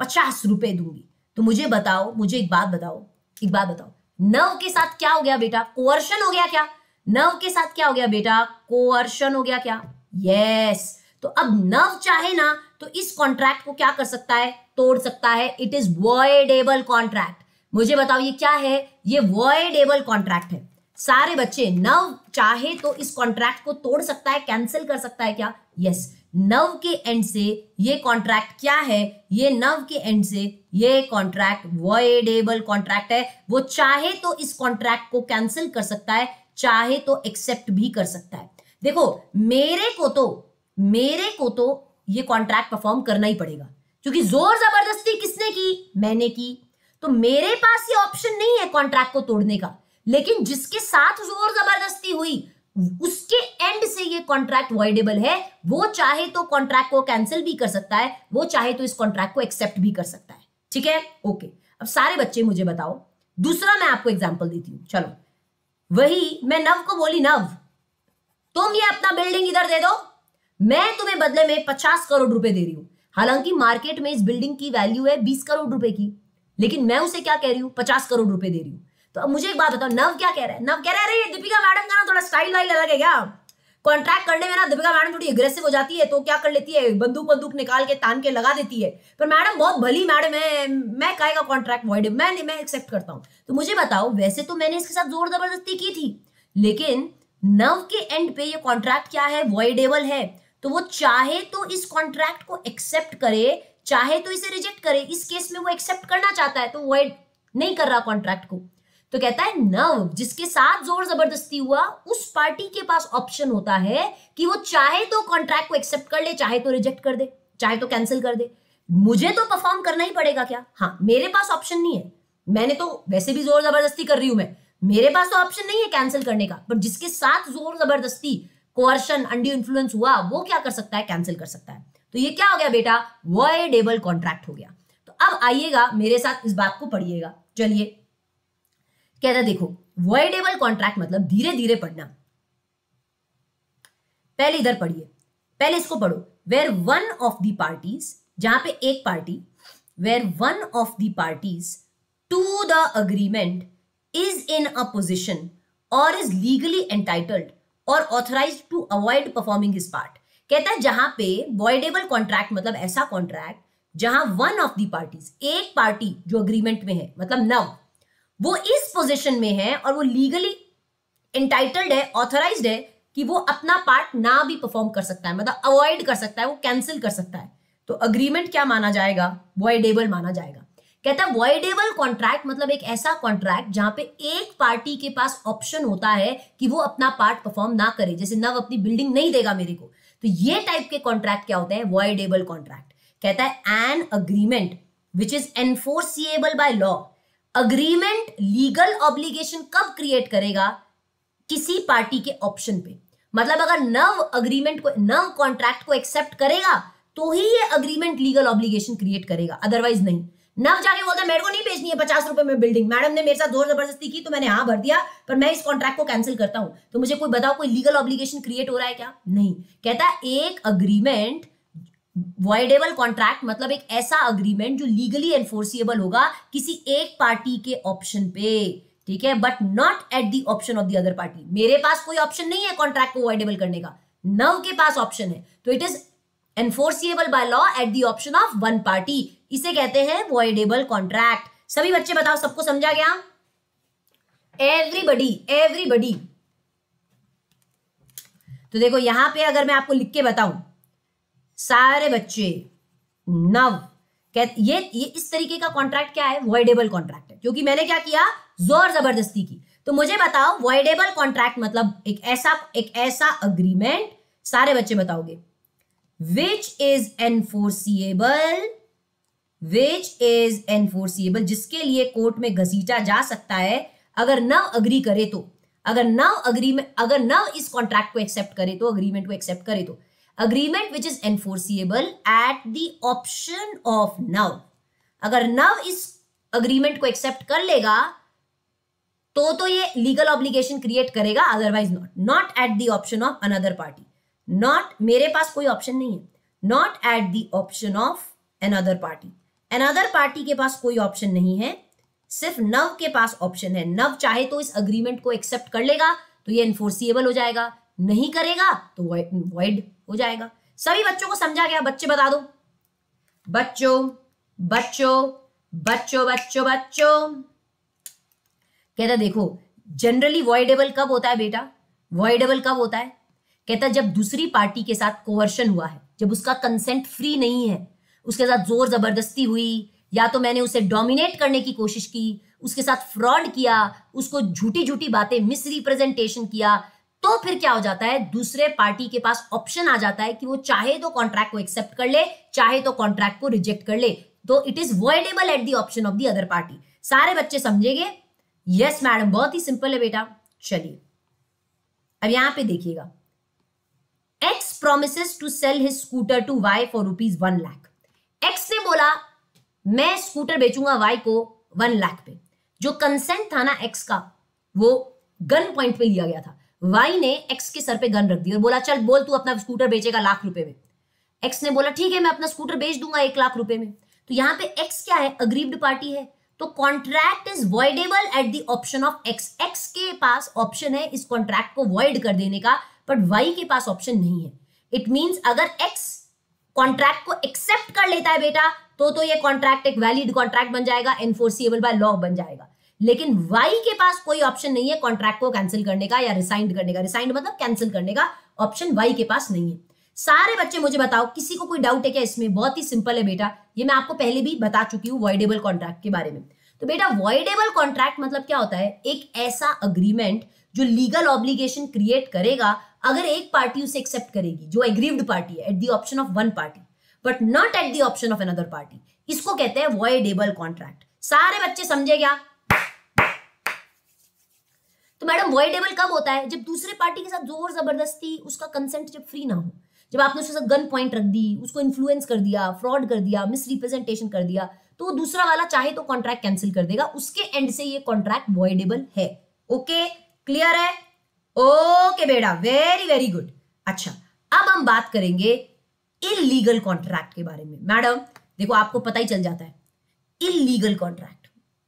पचास रुपए दूंगी तो मुझे बताओ मुझे एक बात बताओ एक बात बताओ नव के साथ क्या हो गया बेटा कोर्शन हो गया क्या नर्व के साथ क्या हो गया बेटा कोअर्शन हो गया क्या यस तो अब नर्व चाहे ना तो इस कॉन्ट्रैक्ट को क्या कर सकता है तोड़ सकता है इट इज वॉयडेबल कॉन्ट्रैक्ट मुझे बताओ ये क्या है ये वॉयडेबल कॉन्ट्रैक्ट है सारे बच्चे नव चाहे तो इस कॉन्ट्रैक्ट को तोड़ सकता है कैंसिल कर सकता है क्या यस yes. नव के एंड से ये कॉन्ट्रैक्ट क्या है ये नव के एंड से ये कॉन्ट्रैक्ट वॉयडेबल कॉन्ट्रैक्ट है वो चाहे तो इस कॉन्ट्रैक्ट को कैंसिल कर सकता है चाहे तो एक्सेप्ट भी कर सकता है देखो मेरे को तो मेरे को तो ये कॉन्ट्रैक्ट परफॉर्म करना ही पड़ेगा क्योंकि जोर जबरदस्ती किसने की मैंने की तो मेरे पास ये ऑप्शन नहीं है कॉन्ट्रैक्ट को तोड़ने का लेकिन जिसके साथ जोर जबरदस्ती हुई उसके एंड से ये कॉन्ट्रैक्ट वॉइडेबल है वो चाहे तो कॉन्ट्रैक्ट को कैंसिल भी कर सकता है वो चाहे तो इस कॉन्ट्रैक्ट को एक्सेप्ट भी कर सकता है ठीक है ओके अब सारे बच्चे मुझे बताओ दूसरा मैं आपको एग्जाम्पल देती हूँ चलो वही मैं नव को बोली नव तुम ये अपना बिल्डिंग इधर दे दो मैं तुम्हें बदले में पचास करोड़ रुपए दे रही हूं हालांकि मार्केट में इस बिल्डिंग की वैल्यू है बीस करोड़ रुपए की लेकिन मैं उसे क्या कह रही हूँ पचास करोड़ रुपए दे रही हूँ तो अब मुझे एक बात बताओ नव क्या कह रहा है नव कह रहा है अरे दीपिका मैडम का ना थोड़ा स्टाइल वाइल अलग है क्या कॉन्ट्रैक्ट करने में ना दीपिका मैडम थोड़ी एग्रेसिव हो जाती है तो क्या कर लेती है बंदूक बंदूक निकाल के तान के लगा देती है पर मैडम बहुत भली मैडम है मैं कहेगा कॉन्ट्रैक्ट वॉइड मैं नहीं मैं एक्सेप्ट करता हूँ तो मुझे बताओ वैसे तो मैंने इसके साथ जोर जबरदस्ती की थी लेकिन नव के एंड पे ये कॉन्ट्रैक्ट क्या है वॉइडेबल है तो वो चाहे तो इस कॉन्ट्रैक्ट को एक्सेप्ट करे चाहे तो इसे रिजेक्ट करे इस केस में वो एक्सेप्ट करना चाहता है तो वॉइड नहीं कर रहा कॉन्ट्रैक्ट को तो कहता है नव जिसके साथ जोर जबरदस्ती हुआ उस पार्टी के पास ऑप्शन होता है कि वो चाहे तो कॉन्ट्रैक्ट को एक्सेप्ट कर ले चाहे तो रिजेक्ट कर दे चाहे तो कैंसिल कर दे मुझे तो परफॉर्म करना ही पड़ेगा क्या हाँ मेरे पास ऑप्शन नहीं है मैंने तो वैसे भी जोर जबरदस्ती कर रही हूं मैं मेरे पास तो ऑप्शन नहीं है कैंसिल करने का पर जिसके साथ जोर जबरदस्ती कोअर्शन अंडी इन्फ्लुएंस हुआ वो क्या कर सकता है कैंसिल कर सकता है तो ये क्या हो गया बेटा वॉयडेबल कॉन्ट्रैक्ट हो गया तो अब आइएगा मेरे साथ इस बात को पढ़िएगा चलिए कहता देखो वर्डेबल कॉन्ट्रैक्ट मतलब धीरे धीरे पढ़ना पहले इधर पढ़िए पहले इसको पढ़ो where one of the parties जहां पे एक party where one of the parties to the agreement is in a position और इज लीगली एंटाइटल्ड और authorise to avoid performing his part कहता है जहां पे वॉयडेबल कॉन्ट्रैक्ट मतलब ऐसा कॉन्ट्रैक्ट जहां वन ऑफ दी पार्टीज एक पार्टी जो अग्रीमेंट में है मतलब नव वो इस पोजीशन में है और वो लीगली इंटाइटल्ड है ऑथराइज है कि वो अपना पार्ट ना भी परफॉर्म कर सकता है मतलब अवॉइड कर सकता है वो कैंसिल कर सकता है तो अग्रीमेंट क्या माना जाएगा वॉइडेबल माना जाएगा कहता है वॉइडेबल कॉन्ट्रैक्ट मतलब एक ऐसा कॉन्ट्रैक्ट जहां पे एक पार्टी के पास ऑप्शन होता है कि वो अपना पार्ट परफॉर्म ना करे जैसे नव अपनी बिल्डिंग नहीं देगा मेरे को तो ये टाइप के कॉन्ट्रैक्ट क्या होते हैं वॉइडेबल कॉन्ट्रैक्ट कहता है an agreement which is enforceable by law agreement legal obligation कब क्रिएट करेगा किसी पार्टी के ऑप्शन पे मतलब अगर नव अग्रीमेंट को नव कॉन्ट्रैक्ट को एक्सेप्ट करेगा तो ही ये अग्रीमेंट लीगल ऑब्लिगेशन क्रिएट करेगा अदरवाइज नहीं नव जाके बोलता है मेरे को नहीं बेचनी है पचास रुपए में बिल्डिंग मैडम ने मेरे साथ जोर जबरदस्ती की तो मैंने हाँ भर दिया पर मैं इस कॉन्ट्रैक्ट को कैंसिल करता हूं तो मुझे कोई बताओ कोई लीगल ऑब्लिगेशन क्रिएट हो रहा है क्या नहीं कहता एक अग्रीमेंट वॉयडेबल कॉन्ट्रैक्ट मतलब एक ऐसा अग्रीमेंट जो लीगली एनफोर्सिएबल होगा किसी एक पार्टी के ऑप्शन पे ठीक है but not at the option of the other party मेरे पास कोई ऑप्शन नहीं है कॉन्ट्रैक्ट को वॉयडेबल करने का नव के पास ऑप्शन है तो it is enforceable by law at the option of one party इसे कहते हैं वॉयडेबल कॉन्ट्रैक्ट सभी बच्चे बताओ सबको समझा गया एवरीबडी एवरीबडी तो देखो यहां पे अगर मैं आपको लिख के बताऊं सारे बच्चे नव कहते ये ये इस तरीके का कॉन्ट्रैक्ट क्या है वॉइडेबल कॉन्ट्रैक्ट है क्योंकि मैंने क्या किया जोर जबरदस्ती की तो मुझे बताओ वॉइडेबल कॉन्ट्रैक्ट मतलब एक ऐसा एक ऐसा अग्रीमेंट सारे बच्चे बताओगे which is enforceable which is enforceable जिसके लिए कोर्ट में घसीटा जा सकता है अगर नव अग्री करे तो अगर नव अग्रीमेंट अगर नव इस कॉन्ट्रैक्ट को एक्सेप्ट करे तो अग्रीमेंट को एक्सेप्ट करे तो agreement which is enforceable at the option of नव अगर नव इस अग्रीमेंट को एक्सेप्ट कर लेगा तो तो ये लीगल ऑब्लिगेशन क्रिएट करेगा otherwise not not at the option of another party not मेरे पास कोई ऑप्शन नहीं है not at the option of another party another party के पास कोई ऑप्शन नहीं है सिर्फ नव के पास ऑप्शन है नव चाहे तो इस अग्रीमेंट को एक्सेप्ट कर लेगा तो ये इन्फोर्सिएबल हो जाएगा नहीं करेगा तो वॉइड हो जाएगा सभी बच्चों को समझा गया बच्चे बता दो बच्चों बच्चों बच्चों बच्चों बच्चों कहता देखो जनरली वॉइडेबल कब होता है बेटा वॉइडेबल कब होता है कहता जब दूसरी पार्टी के साथ कोवर्शन हुआ है जब उसका कंसेंट फ्री नहीं है उसके साथ जोर जबरदस्ती हुई या तो मैंने उसे डोमिनेट करने की कोशिश की उसके साथ फ्रॉड किया उसको झूठी झूठी बातें मिसरिप्रेजेंटेशन किया तो फिर क्या हो जाता है दूसरे पार्टी के पास ऑप्शन आ जाता है कि वो चाहे तो कॉन्ट्रैक्ट को एक्सेप्ट कर ले चाहे तो कॉन्ट्रैक्ट को रिजेक्ट कर ले तो it is voidable at the option of the other party सारे बच्चे समझेंगे यस मैडम बहुत ही सिंपल है बेटा चलिए अब यहां पे देखिएगा X promise to sell his scooter to Y for rupees one lakh X ने बोला मैं स्कूटर बेचूंगा वाई को वन लाख पे जो कंसेंट था ना एक्स का वो गन पॉइंट पे लिया गया था वाई ने एक्स के सर पे गन रख दी और बोला चल बोल तू अपना स्कूटर बेचेगा लाख रुपए में एक्स ने बोला ठीक है मैं अपना स्कूटर बेच दूंगा एक लाख रुपए में तो यहाँ पे एक्स क्या है अग्रीव्ड पार्टी है तो contract is voidable at the option of X X के पास ऑप्शन है इस कॉन्ट्रैक्ट को वॉइड कर देने का बट वाई के पास ऑप्शन नहीं है इट मीन्स अगर एक्स कॉन्ट्रैक्ट को एक्सेप्ट कर लेता है बेटा तो तो ये कॉन्ट्रैक्ट एक वैलिड कॉन्ट्रैक्ट बन जाएगा एनफोर्सिएबल बाय लॉ बन जाएगा लेकिन वाई के पास कोई ऑप्शन नहीं है कॉन्ट्रैक्ट को कैंसिल करने का या रिसाइंड करने का रिसाइंड मतलब कैंसिल करने का ऑप्शन वाई के पास नहीं है सारे बच्चे मुझे बताओ किसी को कोई डाउट है क्या इसमें बहुत ही सिंपल है बेटा ये मैं आपको पहले भी बता चुकी हूँ वॉइडेबल कॉन्ट्रैक्ट के बारे में तो बेटा वॉइडेबल कॉन्ट्रैक्ट मतलब क्या होता है एक ऐसा अग्रीमेंट जो लीगल ऑब्लिगेशन क्रिएट करेगा अगर एक पार्टी उसे एक्सेप्ट करेगी जो एग्रीव्ड पार्टी है at the option of one party but not at the option of another party इसको कहते हैं वॉइडेबल कॉन्ट्रैक्ट सारे बच्चे समझे क्या तो मैडम वॉइडेबल कब होता है जब दूसरे पार्टी के साथ जोर जबरदस्ती उसका कंसेंट जब फ्री ना हो जब आपने उसके साथ गन पॉइंट रख दी उसको इन्फ्लुएंस कर दिया फ्रॉड कर दिया मिसरिप्रेजेंटेशन कर दिया तो वो दूसरा वाला चाहे तो कॉन्ट्रैक्ट कैंसिल कर देगा उसके एंड से ये कॉन्ट्रैक्ट वॉइडेबल है ओके क्लियर है ओके बेटा वेरी वेरी गुड अच्छा अब हम बात करेंगे इलीगल कॉन्ट्रैक्ट के बारे में मैडम देखो आपको पता ही चल जाता है इलीगल कॉन्ट्रैक्ट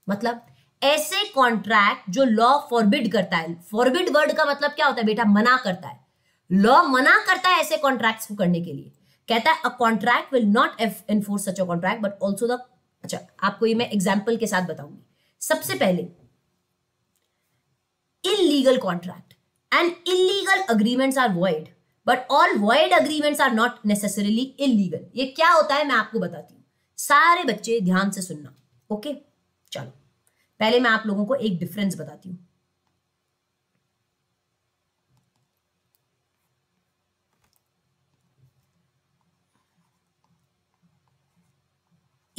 मतलब ऐसे कॉन्ट्रैक्ट जो लॉ फॉरबिड करता है फॉरबिड वर्ड का मतलब क्या होता है बेटा मना करता है लॉ मना करता है ऐसे कॉन्ट्रैक्ट्स को करने के लिए कहता है a contract will not enforce such a contract but also the अच्छा आपको ये मैं एग्जाम्पल के साथ बताऊंगी सबसे पहले illegal contract and illegal agreements are void but all void agreements are not necessarily illegal ये क्या होता है मैं आपको बताती हूँ सारे बच्चे ध्यान से सुनना ओके okay? पहले मैं आप लोगों को एक डिफरेंस बताती हूं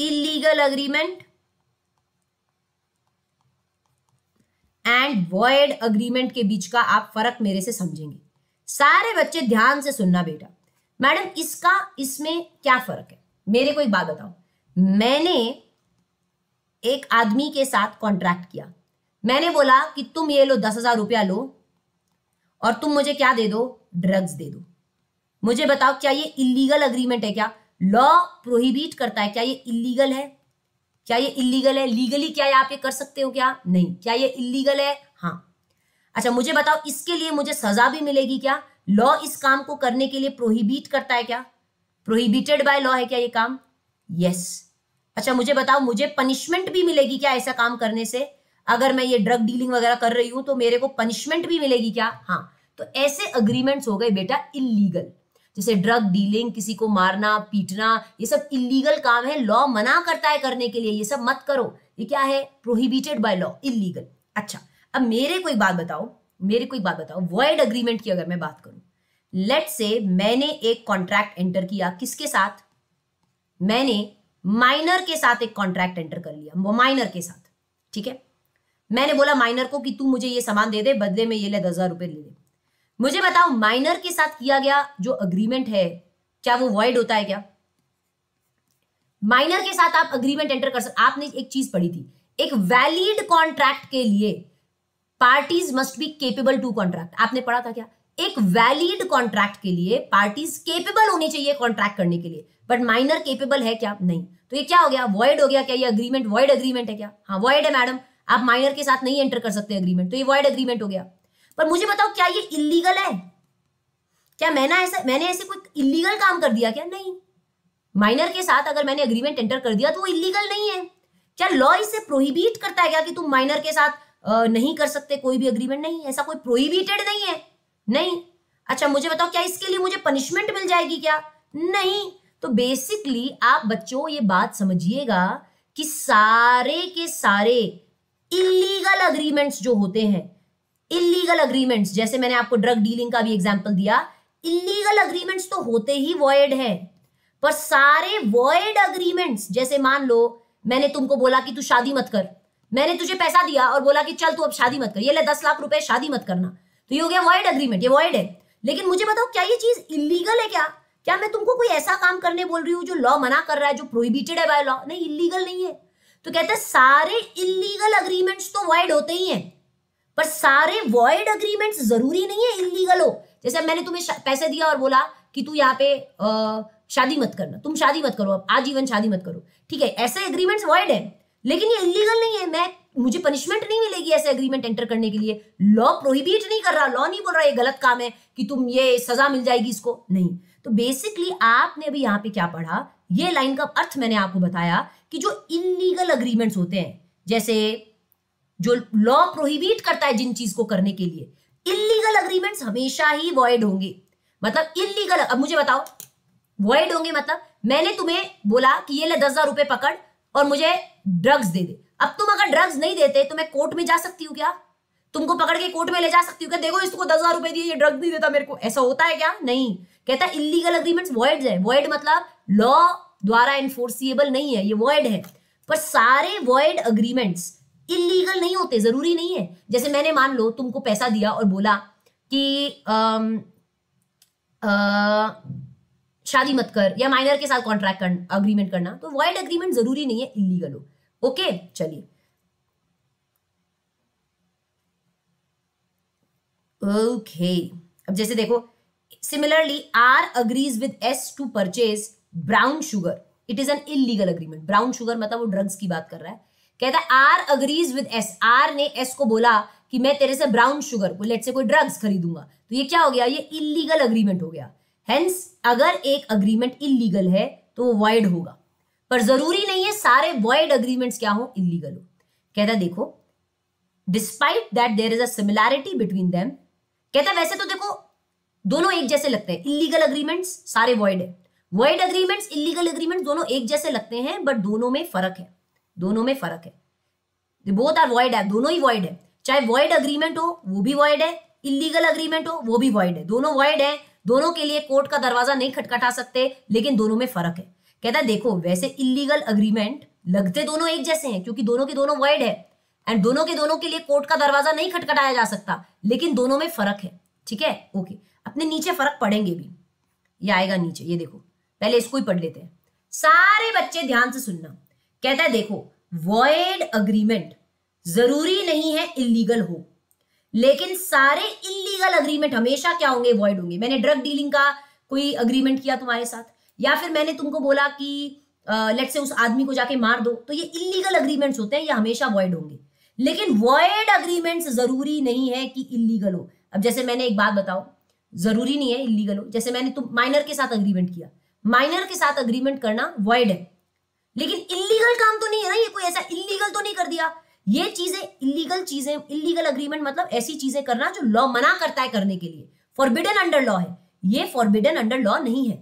illegal agreement and void agreement के बीच का आप फर्क मेरे से समझेंगे सारे बच्चे ध्यान से सुनना बेटा मैडम इसका इसमें क्या फर्क है मेरे को एक बात बताओ मैंने एक आदमी के साथ कॉन्ट्रैक्ट किया मैंने बोला कि तुम ये लो दस हजार रुपया लो और तुम मुझे क्या दे दो ड्रग्स दे दो मुझे बताओ क्या ये इलीगल अग्रीमेंट है क्या लॉ प्रोहिबिट करता है क्या ये इलीगल है क्या ये इलीगल है लीगली क्या आप ये कर सकते हो क्या नहीं क्या ये इलीगल है हाँ अच्छा मुझे बताओ इसके लिए मुझे सजा भी मिलेगी क्या लॉ इस काम को करने के लिए प्रोहिबिट करता है क्या प्रोहिबिटेड बाय लॉ है क्या ये काम यस yes. अच्छा मुझे बताओ मुझे पनिशमेंट भी मिलेगी क्या ऐसा काम करने से अगर मैं ये ड्रग डीलिंग वगैरह कर रही हूं तो मेरे को पनिशमेंट भी मिलेगी क्या हाँ तो ऐसे अग्रीमेंट्स हो गए बेटा इलीगल जैसे ड्रग डीलिंग किसी को मारना पीटना ये सब इलीगल काम है लॉ मना करता है करने के लिए ये सब मत करो ये क्या है प्रोहिबिटेड बाय लॉ इलीगल अच्छा अब मेरे को एक बात बताओ मेरे को एक बात बताओ वर्ड अग्रीमेंट की अगर मैं बात करूं लेट से मैंने एक कॉन्ट्रैक्ट एंटर किया किसके साथ मैंने माइनर के साथ एक कॉन्ट्रैक्ट एंटर कर लिया वो माइनर के साथ ठीक है मैंने बोला माइनर को कि तू मुझे ये सामान दे दे बदले में ये ले दस हजार रुपए ले ले मुझे बताओ माइनर के साथ किया गया जो अग्रीमेंट है क्या वो वॉइड होता है क्या माइनर के साथ आप अग्रीमेंट एंटर कर सकते आपने एक चीज पढ़ी थी एक वैलिड कॉन्ट्रैक्ट के लिए parties must be capable to contract आपने पढ़ा था क्या एक वैलिड कॉन्ट्रैक्ट के लिए पार्टीज केपेबल होनी चाहिए कॉन्ट्रैक्ट करने के लिए बट माइनर केपेबल है क्या नहीं तो ये क्या हो गया वॉइड हो गया क्या ये अग्रीमेंट वॉइड अग्रीमेंट है क्या हाँ वॉइड है मैडम आप माइनर के साथ नहीं एंटर कर सकते अग्रीमेंट तो ये वॉइड अग्रीमेंट हो गया पर मुझे बताओ क्या ये इलीगल है क्या मैंने ऐसा मैंने ऐसे कोई इलीगल काम कर दिया क्या नहीं माइनर के साथ अगर मैंने अग्रीमेंट एंटर कर दिया तो वो इलीगल नहीं है क्या लॉ इसे प्रोहिबिट करता है क्या कि तुम माइनर के साथ नहीं कर सकते कोई भी अग्रीमेंट नहीं ऐसा कोई प्रोहिबिटेड नहीं है नहीं अच्छा मुझे बताओ क्या इसके लिए मुझे पनिशमेंट मिल जाएगी क्या नहीं तो बेसिकली आप बच्चों ये बात समझिएगा कि सारे के सारे इलीगल अग्रीमेंट्स जो होते हैं इलीगल अग्रीमेंट्स जैसे मैंने आपको ड्रग डीलिंग का भी एग्जाम्पल दिया इलीगल अग्रीमेंट्स तो होते ही वॉयड है पर सारे वॉयड अग्रीमेंट्स जैसे मान लो मैंने तुमको बोला कि तू शादी मत कर मैंने तुझे पैसा दिया और बोला कि चल तू अब शादी मत कर ये ले दस लाख रुपए शादी मत करना तो ये हो गया वॉयड अग्रीमेंट ये वॉयड है लेकिन मुझे बताओ क्या ये चीज इलीगल है क्या क्या मैं तुमको कोई ऐसा काम करने बोल रही हूँ जो लॉ मना कर रहा है जो प्रोहिबिटेड है बाय लॉ नहीं इलीगल नहीं है तो कहते हैं सारे इलीगल अग्रीमेंट्स तो वॉइड होते ही हैं पर सारे वॉइड अग्रीमेंट्स जरूरी नहीं है इलीगल हो जैसे मैंने तुम्हें पैसे दिया और बोला कि तू यहाँ पे शादी मत करना तुम शादी मत करो अब आजीवन शादी मत करो ठीक है ऐसे अग्रीमेंट्स वॉइड है लेकिन ये इलीगल नहीं है मैं मुझे पनिशमेंट नहीं मिलेगी ऐसे अग्रीमेंट एंटर करने के लिए लॉ प्रोहिबिट नहीं कर रहा लॉ नहीं बोल रहा ये गलत काम है कि तुम ये सजा मिल जाएगी इसको नहीं तो बेसिकली आपने अभी यहाँ पे क्या पढ़ा ये लाइन का अर्थ मैंने आपको बताया कि जो इनलीगल अग्रीमेंट्स होते हैं जैसे जो लॉ प्रोहिबिट करता है जिन चीज को करने के लिए इलीगल अग्रीमेंट्स हमेशा ही वॉइड होंगे मतलब इलीगल अब मुझे बताओ वॉइड होंगे मतलब मैंने तुम्हें बोला कि ये ले दस हजार रुपए पकड़ और मुझे ड्रग्स दे दे अब तुम अगर ड्रग्स नहीं देते तो मैं कोर्ट में जा सकती हूँ क्या तुमको पकड़ के कोर्ट में ले जा सकती हूँ क्या देखो इसको दस हजार रुपए दिए ये ड्रग्स नहीं देता मेरे को ऐसा होता है क्या नहीं कहता है इलीगल अग्रीमेंट वॉइड है वॉइड मतलब लॉ द्वारा एनफोर्सिएबल नहीं है ये वॉइड है पर सारे वॉइड अग्रीमेंट्स इलीगल नहीं होते जरूरी नहीं है जैसे मैंने मान लो तुमको पैसा दिया और बोला कि शादी मत कर या माइनर के साथ कॉन्ट्रैक्ट कर, अग्रीमेंट करना तो वाइड अग्रीमेंट जरूरी नहीं है इलीगल हो ओके चलिए ओके अब जैसे देखो Similarly, R agrees with S to purchase brown sugar. It is an illegal agreement. Brown sugar मतलब वो ड्रग्स की बात कर रहा है कहता है R agrees with S R ने एस को बोला कि मैं तेरे से ब्राउन शुगर को लेट से कोई ड्रग्स खरीदूंगा तो ये क्या हो गया ये इलीगल अग्रीमेंट हो गया हेंस अगर एक अग्रीमेंट इलीगल है तो वो वॉइड होगा पर जरूरी नहीं है सारे वॉइड अग्रीमेंट्स क्या हो इलीगल हो कहता देखो despite that there is a similarity between them कहता वैसे तो देखो दोनों एक जैसे लगते हैं इलीगल अग्रीमेंट्स सारे वॉइड है वॉइड अग्रीमेंट्स इलीगल अग्रीमेंट दोनों एक जैसे लगते हैं बट दोनों में फर्क है दोनों में फर्क है बोथ आर वॉइड है दोनों ही वॉइड है चाहे वॉइड अग्रीमेंट हो वो भी वॉइड है इलीगल अग्रीमेंट हो वो भी वॉइड है दोनों वॉइड है दोनों के लिए कोर्ट का दरवाजा नहीं खटखटा सकते लेकिन दोनों में फर्क है कहता है देखो वैसे इलीगल अग्रीमेंट लगते दोनों एक जैसे हैं क्योंकि दोनों के दोनों वॉइड है एंड दोनों के दोनों के लिए कोर्ट का दरवाजा नहीं खटखटाया जा सकता लेकिन दोनों में फर्क है ठीक है ओके okay. अपने नीचे फर्क पड़ेंगे भी ये आएगा नीचे ये देखो पहले इसको ही पढ़ लेते हैं सारे बच्चे ध्यान से सुनना कहता है देखो वॉइड अग्रीमेंट जरूरी नहीं है इलीगल हो लेकिन सारे इलीगल अग्रीमेंट हमेशा क्या होंगे वॉइड होंगे मैंने ड्रग डीलिंग का कोई अग्रीमेंट किया तुम्हारे साथ या फिर मैंने तुमको बोला कि लेट से उस आदमी को जाके मार दो तो ये इलीगल अग्रीमेंट्स होते हैं ये हमेशा वॉइड होंगे लेकिन वॉइड अग्रीमेंट्स जरूरी नहीं है कि इलीगल हो अब जैसे मैंने एक बात बताऊं जरूरी नहीं है इलीगल हो जैसे मैंने तुम माइनर के साथ अग्रीमेंट किया माइनर के साथ अग्रीमेंट करना वॉइड है लेकिन इलीगल काम तो नहीं है ना ये कोई ऐसा इलीगल तो नहीं कर दिया ये चीजें इलीगल चीजें इलीगल अग्रीमेंट मतलब ऐसी चीजें करना जो लॉ मना करता है करने के लिए फॉरबिडन अंडर लॉ है ये फॉरबिडन अंडर लॉ नहीं है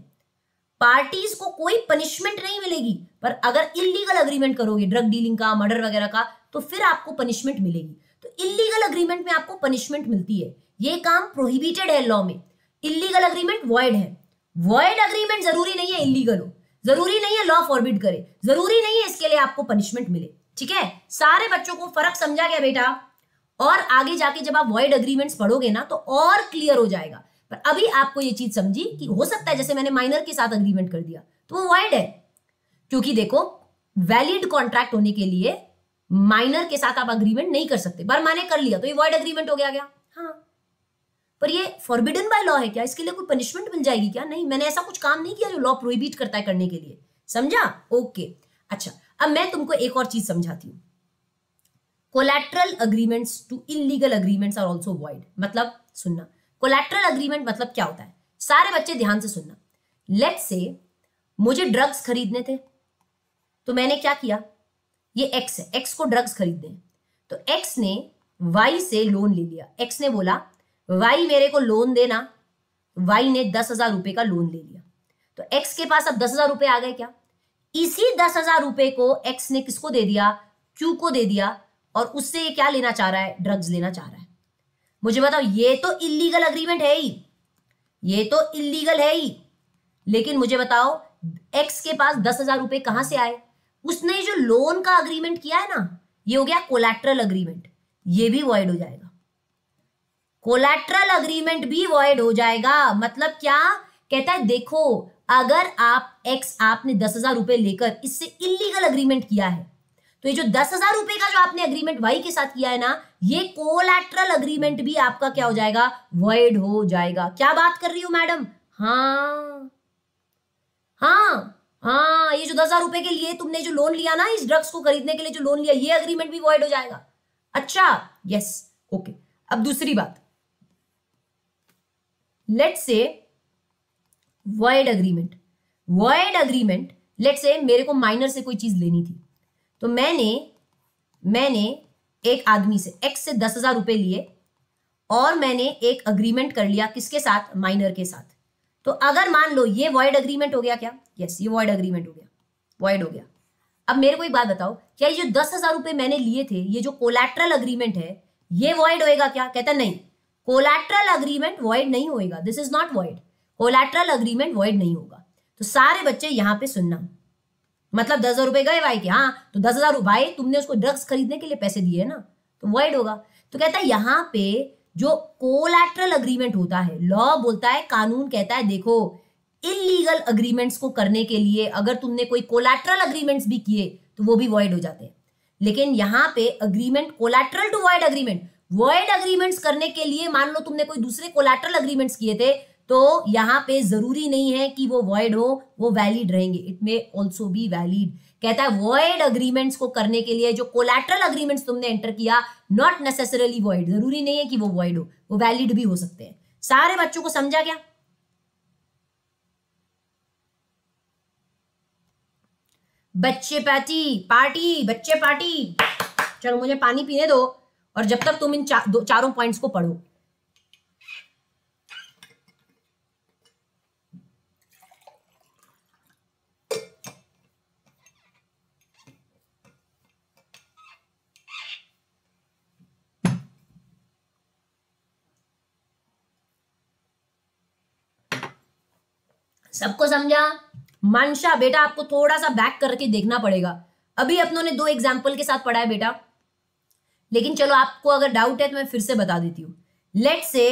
पार्टीज को कोई पनिशमेंट नहीं मिलेगी पर अगर इलीगल अग्रीमेंट करोगे ड्रग डीलिंग का मर्डर वगैरह का तो फिर आपको पनिशमेंट मिलेगी तो इलीगल अग्रीमेंट में आपको पनिशमेंट मिलती है ये काम प्रोहिबिटेड है लॉ में इलीगल अग्रीमेंट वॉइड है वॉइड अग्रीमेंट जरूरी नहीं है इलीगल हो जरूरी नहीं है लॉ फॉरबिड करे जरूरी नहीं है इसके लिए आपको पनिशमेंट मिले ठीक है सारे बच्चों को फर्क समझा गया बेटा और आगे जाके जब आप वॉइड अग्रीमेंट्स पढ़ोगे ना तो और क्लियर हो जाएगा पर अभी आपको ये चीज समझी कि हो सकता है जैसे मैंने माइनर के साथ अग्रीमेंट कर दिया तो वो वॉइड है क्योंकि देखो वैलिड कॉन्ट्रैक्ट होने के लिए माइनर के साथ आप अग्रीमेंट नहीं कर सकते पर माने कर लिया तो ये वॉइड अग्रीमेंट हो गया गया हाँ पर ये फॉरबिडन बाय लॉ है क्या इसके लिए कोई पनिशमेंट मिल जाएगी क्या नहीं मैंने ऐसा कुछ काम नहीं किया जो लॉ प्रोहिबिट करता है करने के लिए समझा ओके okay. अच्छा अब मैं तुमको एक और चीज समझाती हूँ collateral agreements to illegal agreements are also void मतलब सुनना कोलेट्रल अग्रीमेंट मतलब क्या होता है सारे बच्चे ध्यान से सुनना लेट से मुझे ड्रग्स खरीदने थे तो मैंने क्या किया ये एक्स है एक्स को ड्रग्स खरीदने तो एक्स ने वाई से लोन ले लिया एक्स ने बोला वाई मेरे को लोन देना वाई ने दस हजार रुपए का लोन ले लिया तो एक्स के पास अब दस हजार रुपए आ गए क्या इसी दस हजार रुपए को एक्स ने किसको दे दिया क्यू को दे दिया और उससे ये क्या लेना चाह रहा है ड्रग्स लेना चाह रहा है मुझे बताओ ये तो इलीगल अग्रीमेंट है ही ये तो इलीगल है ही लेकिन मुझे बताओ एक्स के पास दस हजार रुपए कहां से आए उसने जो लोन का अग्रीमेंट किया है ना ये हो गया कोलेट्रल अग्रीमेंट ये भी वॉइड हो जाएगा कोलेट्रल अग्रीमेंट भी वॉइड हो जाएगा मतलब क्या कहता है देखो अगर आप एक्स आपने दस हजार रुपए लेकर इससे इलीगल अग्रीमेंट किया है तो ये जो दस हजार रुपए का जो आपने अग्रीमेंट वाई के साथ किया है ना ये कोलेट्रल अग्रीमेंट भी आपका क्या हो जाएगा वॉइड हो जाएगा क्या बात कर रही हूं मैडम हाँ हाँ हाँ ये जो दस हजार रुपए के लिए तुमने जो लोन लिया ना इस ड्रग्स को खरीदने के लिए जो लोन लिया ये अग्रीमेंट भी वॉइड हो जाएगा अच्छा यस ओके अब दूसरी बात let say void agreement void agreement let say मेरे को माइनर से कोई चीज लेनी थी तो मैंने मैंने एक आदमी से एक्स से दस हजार रुपए लिए और मैंने एक अग्रीमेंट कर लिया किसके साथ माइनर के साथ तो अगर मान लो ये वॉइड अग्रीमेंट हो गया क्या यस ये वॉइड अग्रीमेंट हो गया वॉइड हो गया अब मेरे को एक बात बताओ क्या ये जो दस हजार रुपए मैंने लिए थे ये जो कोलेट्रल अग्रीमेंट है ये वॉइड होएगा क्या कहता नहीं कोलैट्रल अग्रीमेंट वॉइड नहीं होएगा this is not void collateral agreement void नहीं होगा तो सारे बच्चे यहाँ पे सुनना मतलब दस हजार रुपए गए भाई के हाँ तो दस हजार भाई तुमने उसको ड्रग्स खरीदने के लिए पैसे दिए है ना तो वॉइड होगा तो कहता है यहाँ पे जो कोलैट्रल अग्रीमेंट होता है लॉ बोलता है कानून कहता है देखो इलीगल अग्रीमेंट्स को करने के लिए अगर तुमने कोई कोलैट्रल अग्रीमेंट्स भी किए तो वो भी वॉइड हो जाते हैं लेकिन यहाँ पे agreement collateral to void agreement void agreements करने के लिए मान लो तुमने कोई दूसरे कोलैटरल अग्रीमेंट्स किए थे तो यहाँ पे जरूरी नहीं है कि वो वॉइड हो वो वैलिड रहेंगे it may also be valid कहता है वॉइड अग्रीमेंट्स को करने के लिए जो कोलैटरल अग्रीमेंट्स तुमने एंटर किया नॉट नेसेसरली वॉइड जरूरी नहीं है कि वो वॉइड हो वो वैलिड भी हो सकते हैं सारे बच्चों को समझा गया बच्चे पार्टी पार्टी बच्चे पार्टी चलो मुझे पानी पीने दो और जब तक तुम इन चा, दो, चारों पॉइंट्स को पढ़ो सबको समझा मानशा बेटा आपको थोड़ा सा बैक करके देखना पड़ेगा अभी अपनों ने दो एग्जाम्पल के साथ पढ़ा है बेटा लेकिन चलो आपको अगर डाउट है तो मैं फिर से बता देती हूँ लेट से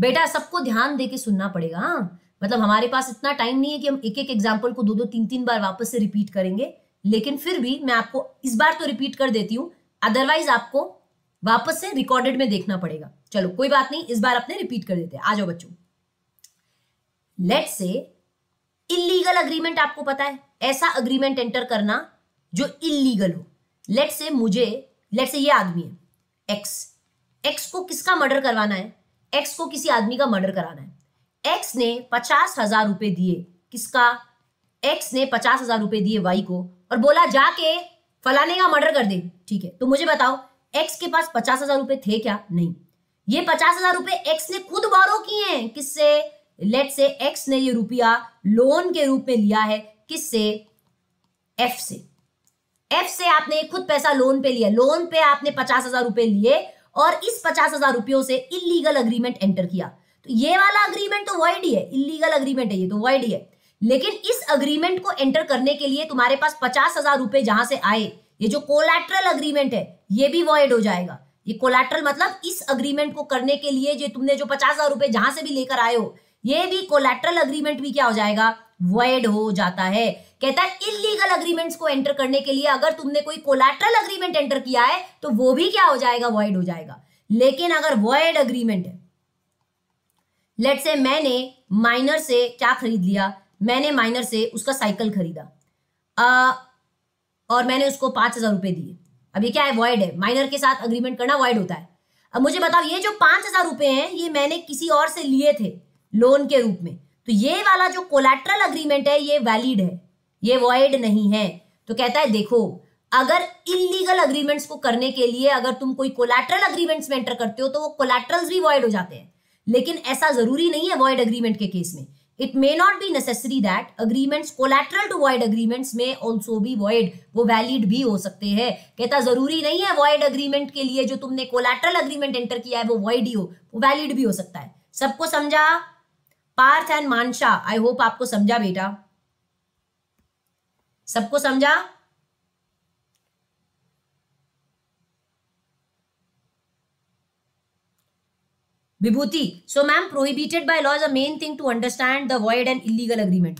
बेटा सबको ध्यान दे के सुनना पड़ेगा हाँ मतलब हमारे पास इतना टाइम नहीं है कि हम एक एक एग्जाम्पल को दो दो तीन तीन बार वापस से रिपीट करेंगे लेकिन फिर भी मैं आपको इस बार तो रिपीट कर देती हूँ अदरवाइज आपको वापस से रिकॉर्डेड में देखना पड़ेगा चलो कोई बात नहीं इस बार आपने रिपीट कर देते हैं आ जाओ बच्चों लेट से इलीगल अग्रीमेंट आपको पता है ऐसा अग्रीमेंट एंटर करना जो इलीगल हो लेट से मुझे लेट से ये आदमी है एक्स एक्स को किसका मर्डर करवाना है एक्स को किसी आदमी का मर्डर कराना है एक्स ने पचास हजार रुपए दिए किसका एक्स ने पचास हजार रुपए दिए वाई को और बोला जाके फलाने का मर्डर कर दे ठीक है तो मुझे बताओ एक्स के पास पचास हजार रुपए थे क्या नहीं ये पचास हजार रुपए एक्स ने खुद बारो किए हैं किससे लेट से एक्स ने ये रुपया लोन के रूप में लिया है किससे एफ से एफ से आपने खुद पैसा लोन पे लिया लोन पे आपने पचास हजार रुपए लिए और इस पचास हजार रुपयों से इलीगल अग्रीमेंट एंटर किया तो ये वाला अग्रीमेंट तो वाइड ही है इलीगल अग्रीमेंट है ये तो वाइड ही है लेकिन इस अग्रीमेंट को एंटर करने के लिए तुम्हारे पास पचास हजार रुपए जहां से आए ये जो कोलैटरल अग्रीमेंट है ये भी वॉइड हो जाएगा ये कोलैटरल मतलब इस अग्रीमेंट को करने के लिए जो तुमने जो पचास हजार रुपए जहां से भी लेकर आए हो ये भी कोलैटरल अग्रीमेंट भी क्या हो जाएगा वॉइड हो जाता है कहता है इलीगल अग्रीमेंट्स को एंटर करने के लिए अगर तुमने कोई कोलैटरल अग्रीमेंट एंटर किया है तो वो भी क्या हो जाएगा वॉइड हो जाएगा लेकिन अगर वॉइड अग्रीमेंट है लेट से मैंने माइनर से क्या खरीद लिया मैंने माइनर से उसका साइकिल खरीदा आ, और मैंने उसको पांच हजार रुपए दिए अब ये क्या है वॉइड है माइनर के साथ अग्रीमेंट करना वॉइड होता है अब मुझे बताओ ये जो पांच हजार रुपए हैं ये मैंने किसी और से लिए थे लोन के रूप में तो ये वाला जो कोलेट्रल अग्रीमेंट है ये वैलिड है ये वॉइड नहीं है तो कहता है देखो अगर इलीगल अग्रीमेंट्स को करने के लिए अगर तुम कोई कोलैटरल अग्रीमेंट्स में एंटर करते हो तो वो कोलैटरल्स भी वॉइड हो जाते हैं लेकिन ऐसा जरूरी नहीं है वॉइड अग्रीमेंट के केस में it may not be necessary that agreements collateral to void agreements में ऑल्सो भी वॉइड वो वैलिड भी हो सकते हैं कहता जरूरी नहीं है वॉइड अग्रीमेंट के लिए जो तुमने कोलैटरल अग्रीमेंट एंटर किया है वो वॉइड ही हो वो वैलिड भी हो सकता है सबको समझा Parth and Mansha I hope आपको समझा बेटा सबको समझा Vibhuti so ma'am prohibited by laws a main thing to understand the void and illegal agreement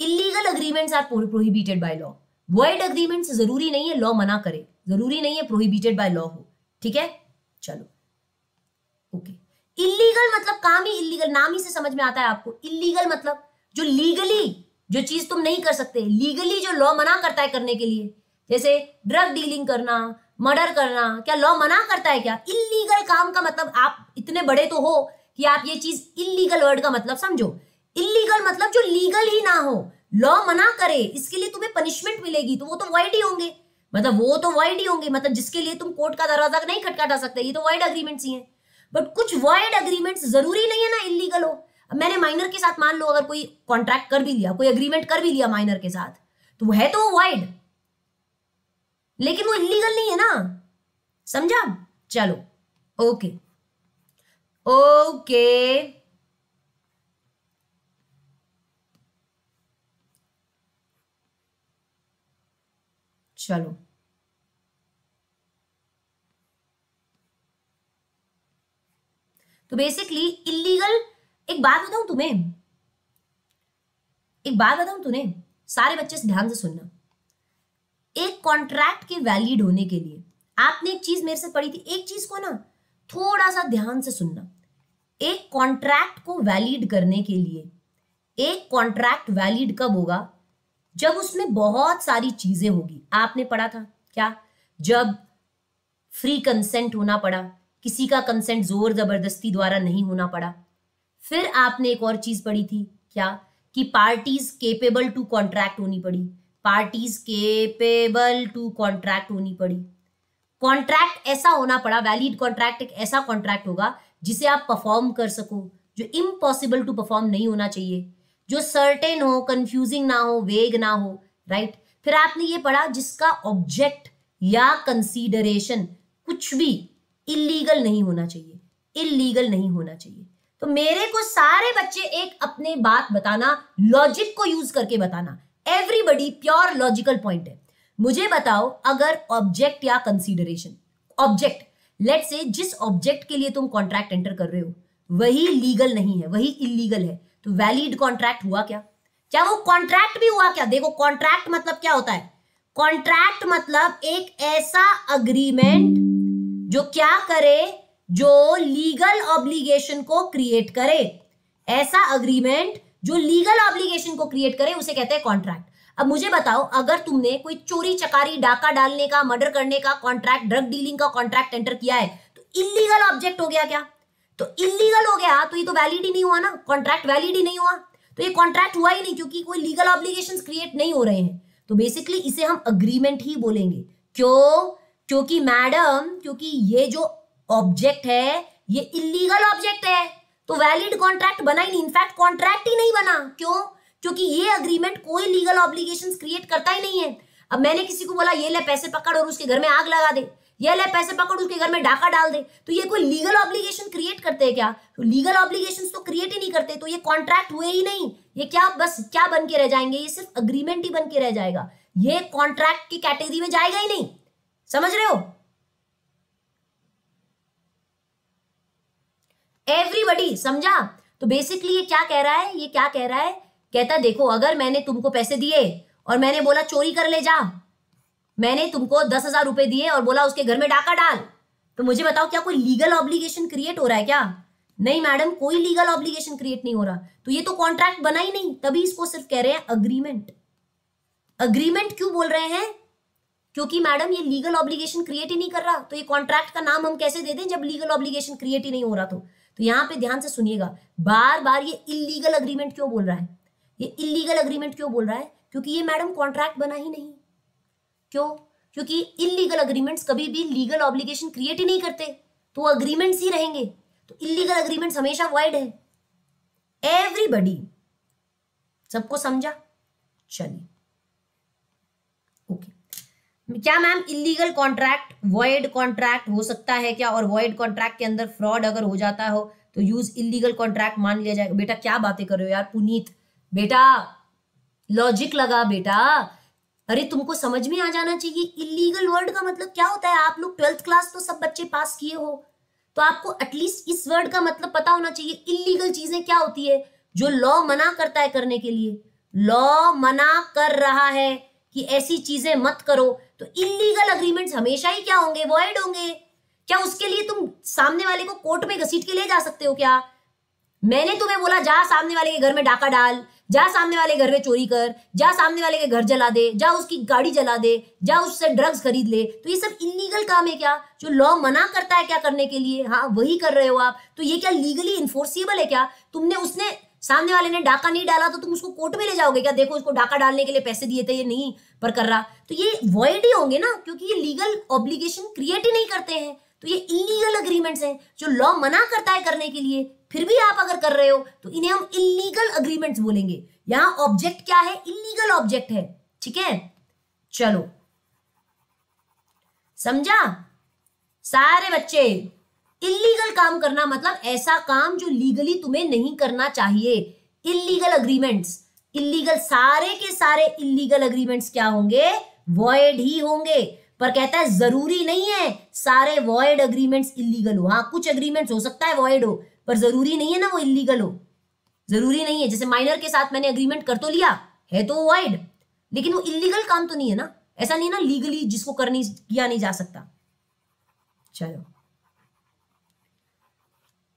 illegal agreements are prohibited by law void agreements जरूरी नहीं है लॉ मना करे जरूरी नहीं है प्रोहिबिटेड बाय लॉ हो ठीक है चलो ओके okay. इलीगल मतलब काम ही इलीगल नाम ही से समझ में आता है आपको इलीगल मतलब जो लीगली जो चीज तुम नहीं कर सकते लीगली जो लॉ मना करता है करने के लिए जैसे ड्रग डीलिंग करना मर्डर करना क्या लॉ मना करता है क्या इलीगल काम का मतलब आप इतने बड़े तो हो कि आप ये चीज इलीगल वर्ड का मतलब समझो इलीगल मतलब जो लीगल ही ना हो लॉ मना करे इसके लिए तुम्हें पनिशमेंट मिलेगी तो वो तो वाइड ही होंगे मतलब वो तो वाइड ही होंगे मतलब जिसके लिए तुम कोर्ट का दरवाजा नहीं खटखटा सकते ये तो वाइड अग्रीमेंट्स ही हैं बट कुछ वाइड अग्रीमेंट्स जरूरी नहीं है ना इलीगल हो मैंने माइनर के साथ मान लो अगर कोई कॉन्ट्रैक्ट कर भी लिया कोई अग्रीमेंट कर भी लिया माइनर के साथ तो है तो वो वाइड लेकिन वो इलीगल नहीं है ना समझा चलो ओके ओके चलो तो बेसिकली इलीगल एक बात बताऊं तुम्हें एक बात बताऊं तुम्हें सारे बच्चे ध्यान से सुनना एक कॉन्ट्रैक्ट के वैलिड होने के लिए आपने एक चीज मेरे से पढ़ी थी एक चीज को ना थोड़ा सा ध्यान से सुनना एक कॉन्ट्रैक्ट को वैलिड करने के लिए एक कॉन्ट्रैक्ट वैलिड कब होगा जब उसमें बहुत सारी चीजें होगी आपने पढ़ा था क्या जब फ्री कंसेंट होना पड़ा किसी का कंसेंट जोर जबरदस्ती द्वारा नहीं होना पड़ा फिर आपने एक और चीज पढ़ी थी क्या कि पार्टीज केपेबल टू कॉन्ट्रैक्ट होनी पड़ी पार्टीज केपेबल टू कॉन्ट्रैक्ट होनी पड़ी कॉन्ट्रैक्ट ऐसा होना पड़ा वैलिड कॉन्ट्रैक्ट एक ऐसा कॉन्ट्रैक्ट होगा जिसे आप परफॉर्म कर सको जो इम्पॉसिबल टू परफॉर्म नहीं होना चाहिए जो सर्टेन हो कंफ्यूजिंग ना हो वेग ना हो राइट right? फिर आपने ये पढ़ा जिसका ऑब्जेक्ट या कंसीडरेशन कुछ भी इलीगल नहीं होना चाहिए इलीगल नहीं होना चाहिए तो मेरे को सारे बच्चे एक अपने बात बताना लॉजिक को यूज करके बताना एवरीबडी प्योर लॉजिकल पॉइंट है मुझे बताओ अगर ऑब्जेक्ट या कंसीडरेशन ऑब्जेक्ट लेट से जिस ऑब्जेक्ट के लिए तुम कॉन्ट्रैक्ट एंटर कर रहे हो वही लीगल नहीं है वही इलीगल है तो वैलिड कॉन्ट्रैक्ट हुआ क्या क्या वो कॉन्ट्रैक्ट भी हुआ क्या देखो कॉन्ट्रैक्ट मतलब क्या होता है कॉन्ट्रैक्ट मतलब एक ऐसा अग्रीमेंट जो क्या करे जो लीगल ऑब्लिगेशन को क्रिएट करे ऐसा अग्रीमेंट जो लीगल ऑब्लिगेशन को क्रिएट करे उसे कहते हैं कॉन्ट्रैक्ट अब मुझे बताओ अगर तुमने कोई चोरी चकारी डाका डालने का मर्डर करने का कॉन्ट्रैक्ट ड्रग डीलिंग का कॉन्ट्रैक्ट एंटर किया है तो इलीगल ऑब्जेक्ट हो गया क्या तो इलीगल हो गया तो ये तो वैलिड ही नहीं हुआ ना कॉन्ट्रैक्ट वैलिड ही नहीं हुआ तो ये कॉन्ट्रैक्ट हुआ ही नहीं क्योंकि कोई लीगल ऑब्लिगेशन क्रिएट नहीं हो रहे हैं तो बेसिकली इसे हम अग्रीमेंट ही बोलेंगे क्यों क्योंकि मैडम क्योंकि ये जो ऑब्जेक्ट है ये इलीगल ऑब्जेक्ट है तो वैलिड कॉन्ट्रैक्ट बना ही नहीं इनफैक्ट कॉन्ट्रैक्ट ही नहीं बना क्यों क्योंकि ये अग्रीमेंट कोई लीगल ऑब्लिगेशन क्रिएट करता ही नहीं है अब मैंने किसी को बोला ये ले पैसे पकड़ और उसके घर में आग लगा दे ये ले पैसे पकड़ उसके घर में डाका डाल दे तो ये कोई लीगल ऑब्लिगेशन क्रिएट करते हैं क्या तो लीगल ऑब्लिगेशन तो क्रिएट ही नहीं करते तो ये कॉन्ट्रैक्ट हुए ही नहीं ये क्या बस क्या बन के रह जाएंगे ये सिर्फ अग्रीमेंट ही बन के रह जाएगा ये कॉन्ट्रैक्ट की कैटेगरी में जाएगा ही नहीं समझ रहे हो बड़ी बड़ी समझा तो बेसिकली ये क्या कह रहा है ये क्या कह रहा है कहता देखो अगर मैंने तुमको पैसे दिए और मैंने बोला चोरी कर ले जा मैंने तुमको दस हजार रुपए दिए और बोला उसके घर में डाका डाल तो मुझे बताओ क्या कोई लीगल ऑब्लिगेशन क्रिएट हो रहा है क्या नहीं मैडम कोई लीगल ऑब्लिगेशन क्रिएट नहीं हो रहा तो ये तो कॉन्ट्रैक्ट बना ही नहीं तभी इसको सिर्फ कह रहे हैं अग्रीमेंट अग्रीमेंट क्यों बोल रहे हैं क्योंकि मैडम ये लीगल ऑब्लिगेशन क्रिएट ही नहीं कर रहा तो ये कॉन्ट्रैक्ट का नाम हम कैसे दे दें जब लीगल ऑब्लिगेशन क्रिएट ही नहीं हो रहा तो तो यहां पे ध्यान से सुनिएगा बार बार ये इलीगल अग्रीमेंट क्यों बोल रहा है ये इलीगल अग्रीमेंट क्यों बोल रहा है क्योंकि ये मैडम कॉन्ट्रैक्ट बना ही नहीं क्यों क्योंकि इलीगल अग्रीमेंट्स कभी भी लीगल ऑब्लिगेशन क्रिएट ही नहीं करते तो अग्रीमेंट्स ही रहेंगे तो इलीगल अग्रीमेंट्स हमेशा वाइड है एवरीबडी सबको समझा चलिए क्या ma'am illegal contract void contract हो सकता है क्या और वॉइड कॉन्ट्रैक्ट के अंदर फ्रॉड अगर हो जाता हो तो यूज इलीगल कॉन्ट्रैक्ट मान लिया जाएगा बेटा क्या बातें कर रहे हो यार पुनीत बेटा लॉजिक लगा बेटा अरे तुमको समझ में आ जाना चाहिए इलीगल वर्ड का मतलब क्या होता है आप लोग ट्वेल्थ क्लास तो सब बच्चे पास किए हो तो आपको एटलीस्ट इस वर्ड का मतलब पता होना चाहिए इलीगल चीजें क्या होती है जो लॉ मना करता है करने के लिए लॉ मना कर रहा है कि ऐसी चीजें मत करो तो इलीगल अग्रीमेंट हमेशा ही क्या होंगे वॉइड होंगे क्या उसके लिए तुम सामने वाले को कोर्ट में घसीट के ले जा सकते हो क्या मैंने तुम्हें बोला जा सामने वाले के घर में डाका डाल जा सामने वाले घर में चोरी कर जा सामने वाले के घर जला दे जा उसकी गाड़ी जला दे जा उससे ड्रग्स खरीद ले तो ये सब इलीगल काम है क्या जो लॉ मना करता है क्या करने के लिए हाँ वही कर रहे हो आप तो ये क्या लीगली इन्फोर्सिबल है क्या तुमने उसने सामने वाले ने डाका नहीं डाला तो तुम उसको कोर्ट में ले जाओगे क्या देखो उसको डाका डालने के लिए पैसे दिए थे ये नहीं पर कर रहा तो ये वॉइड ही होंगे ना क्योंकि ये लीगल ऑब्लिगेशन क्रिएट ही नहीं करते हैं तो ये इलीगल अग्रीमेंट्स हैं जो लॉ मना करता है करने के लिए फिर भी आप अगर कर रहे हो तो इन्हें हम इलीगल अग्रीमेंट्स बोलेंगे यहां ऑब्जेक्ट क्या है इलीगल ऑब्जेक्ट है ठीक है चलो समझा सारे बच्चे इलीगल काम करना मतलब ऐसा काम जो लीगली तुम्हें नहीं करना चाहिए इलीगल अग्रीमेंट्स इलीगल सारे के सारे इलीगल अग्रीमेंट्स क्या होंगे वॉयड ही होंगे पर कहता है जरूरी नहीं है सारे वॉयड अग्रीमेंट्स इलीगल हो हाँ कुछ अग्रीमेंट्स हो सकता है वॉयड हो पर जरूरी नहीं है ना वो इलीगल हो जरूरी नहीं है जैसे माइनर के साथ मैंने अग्रीमेंट कर तो लिया है तो वॉइड लेकिन वो इलीगल काम तो नहीं है ना ऐसा नहीं है ना लीगली जिसको कर नहीं किया नहीं जा सकता चलो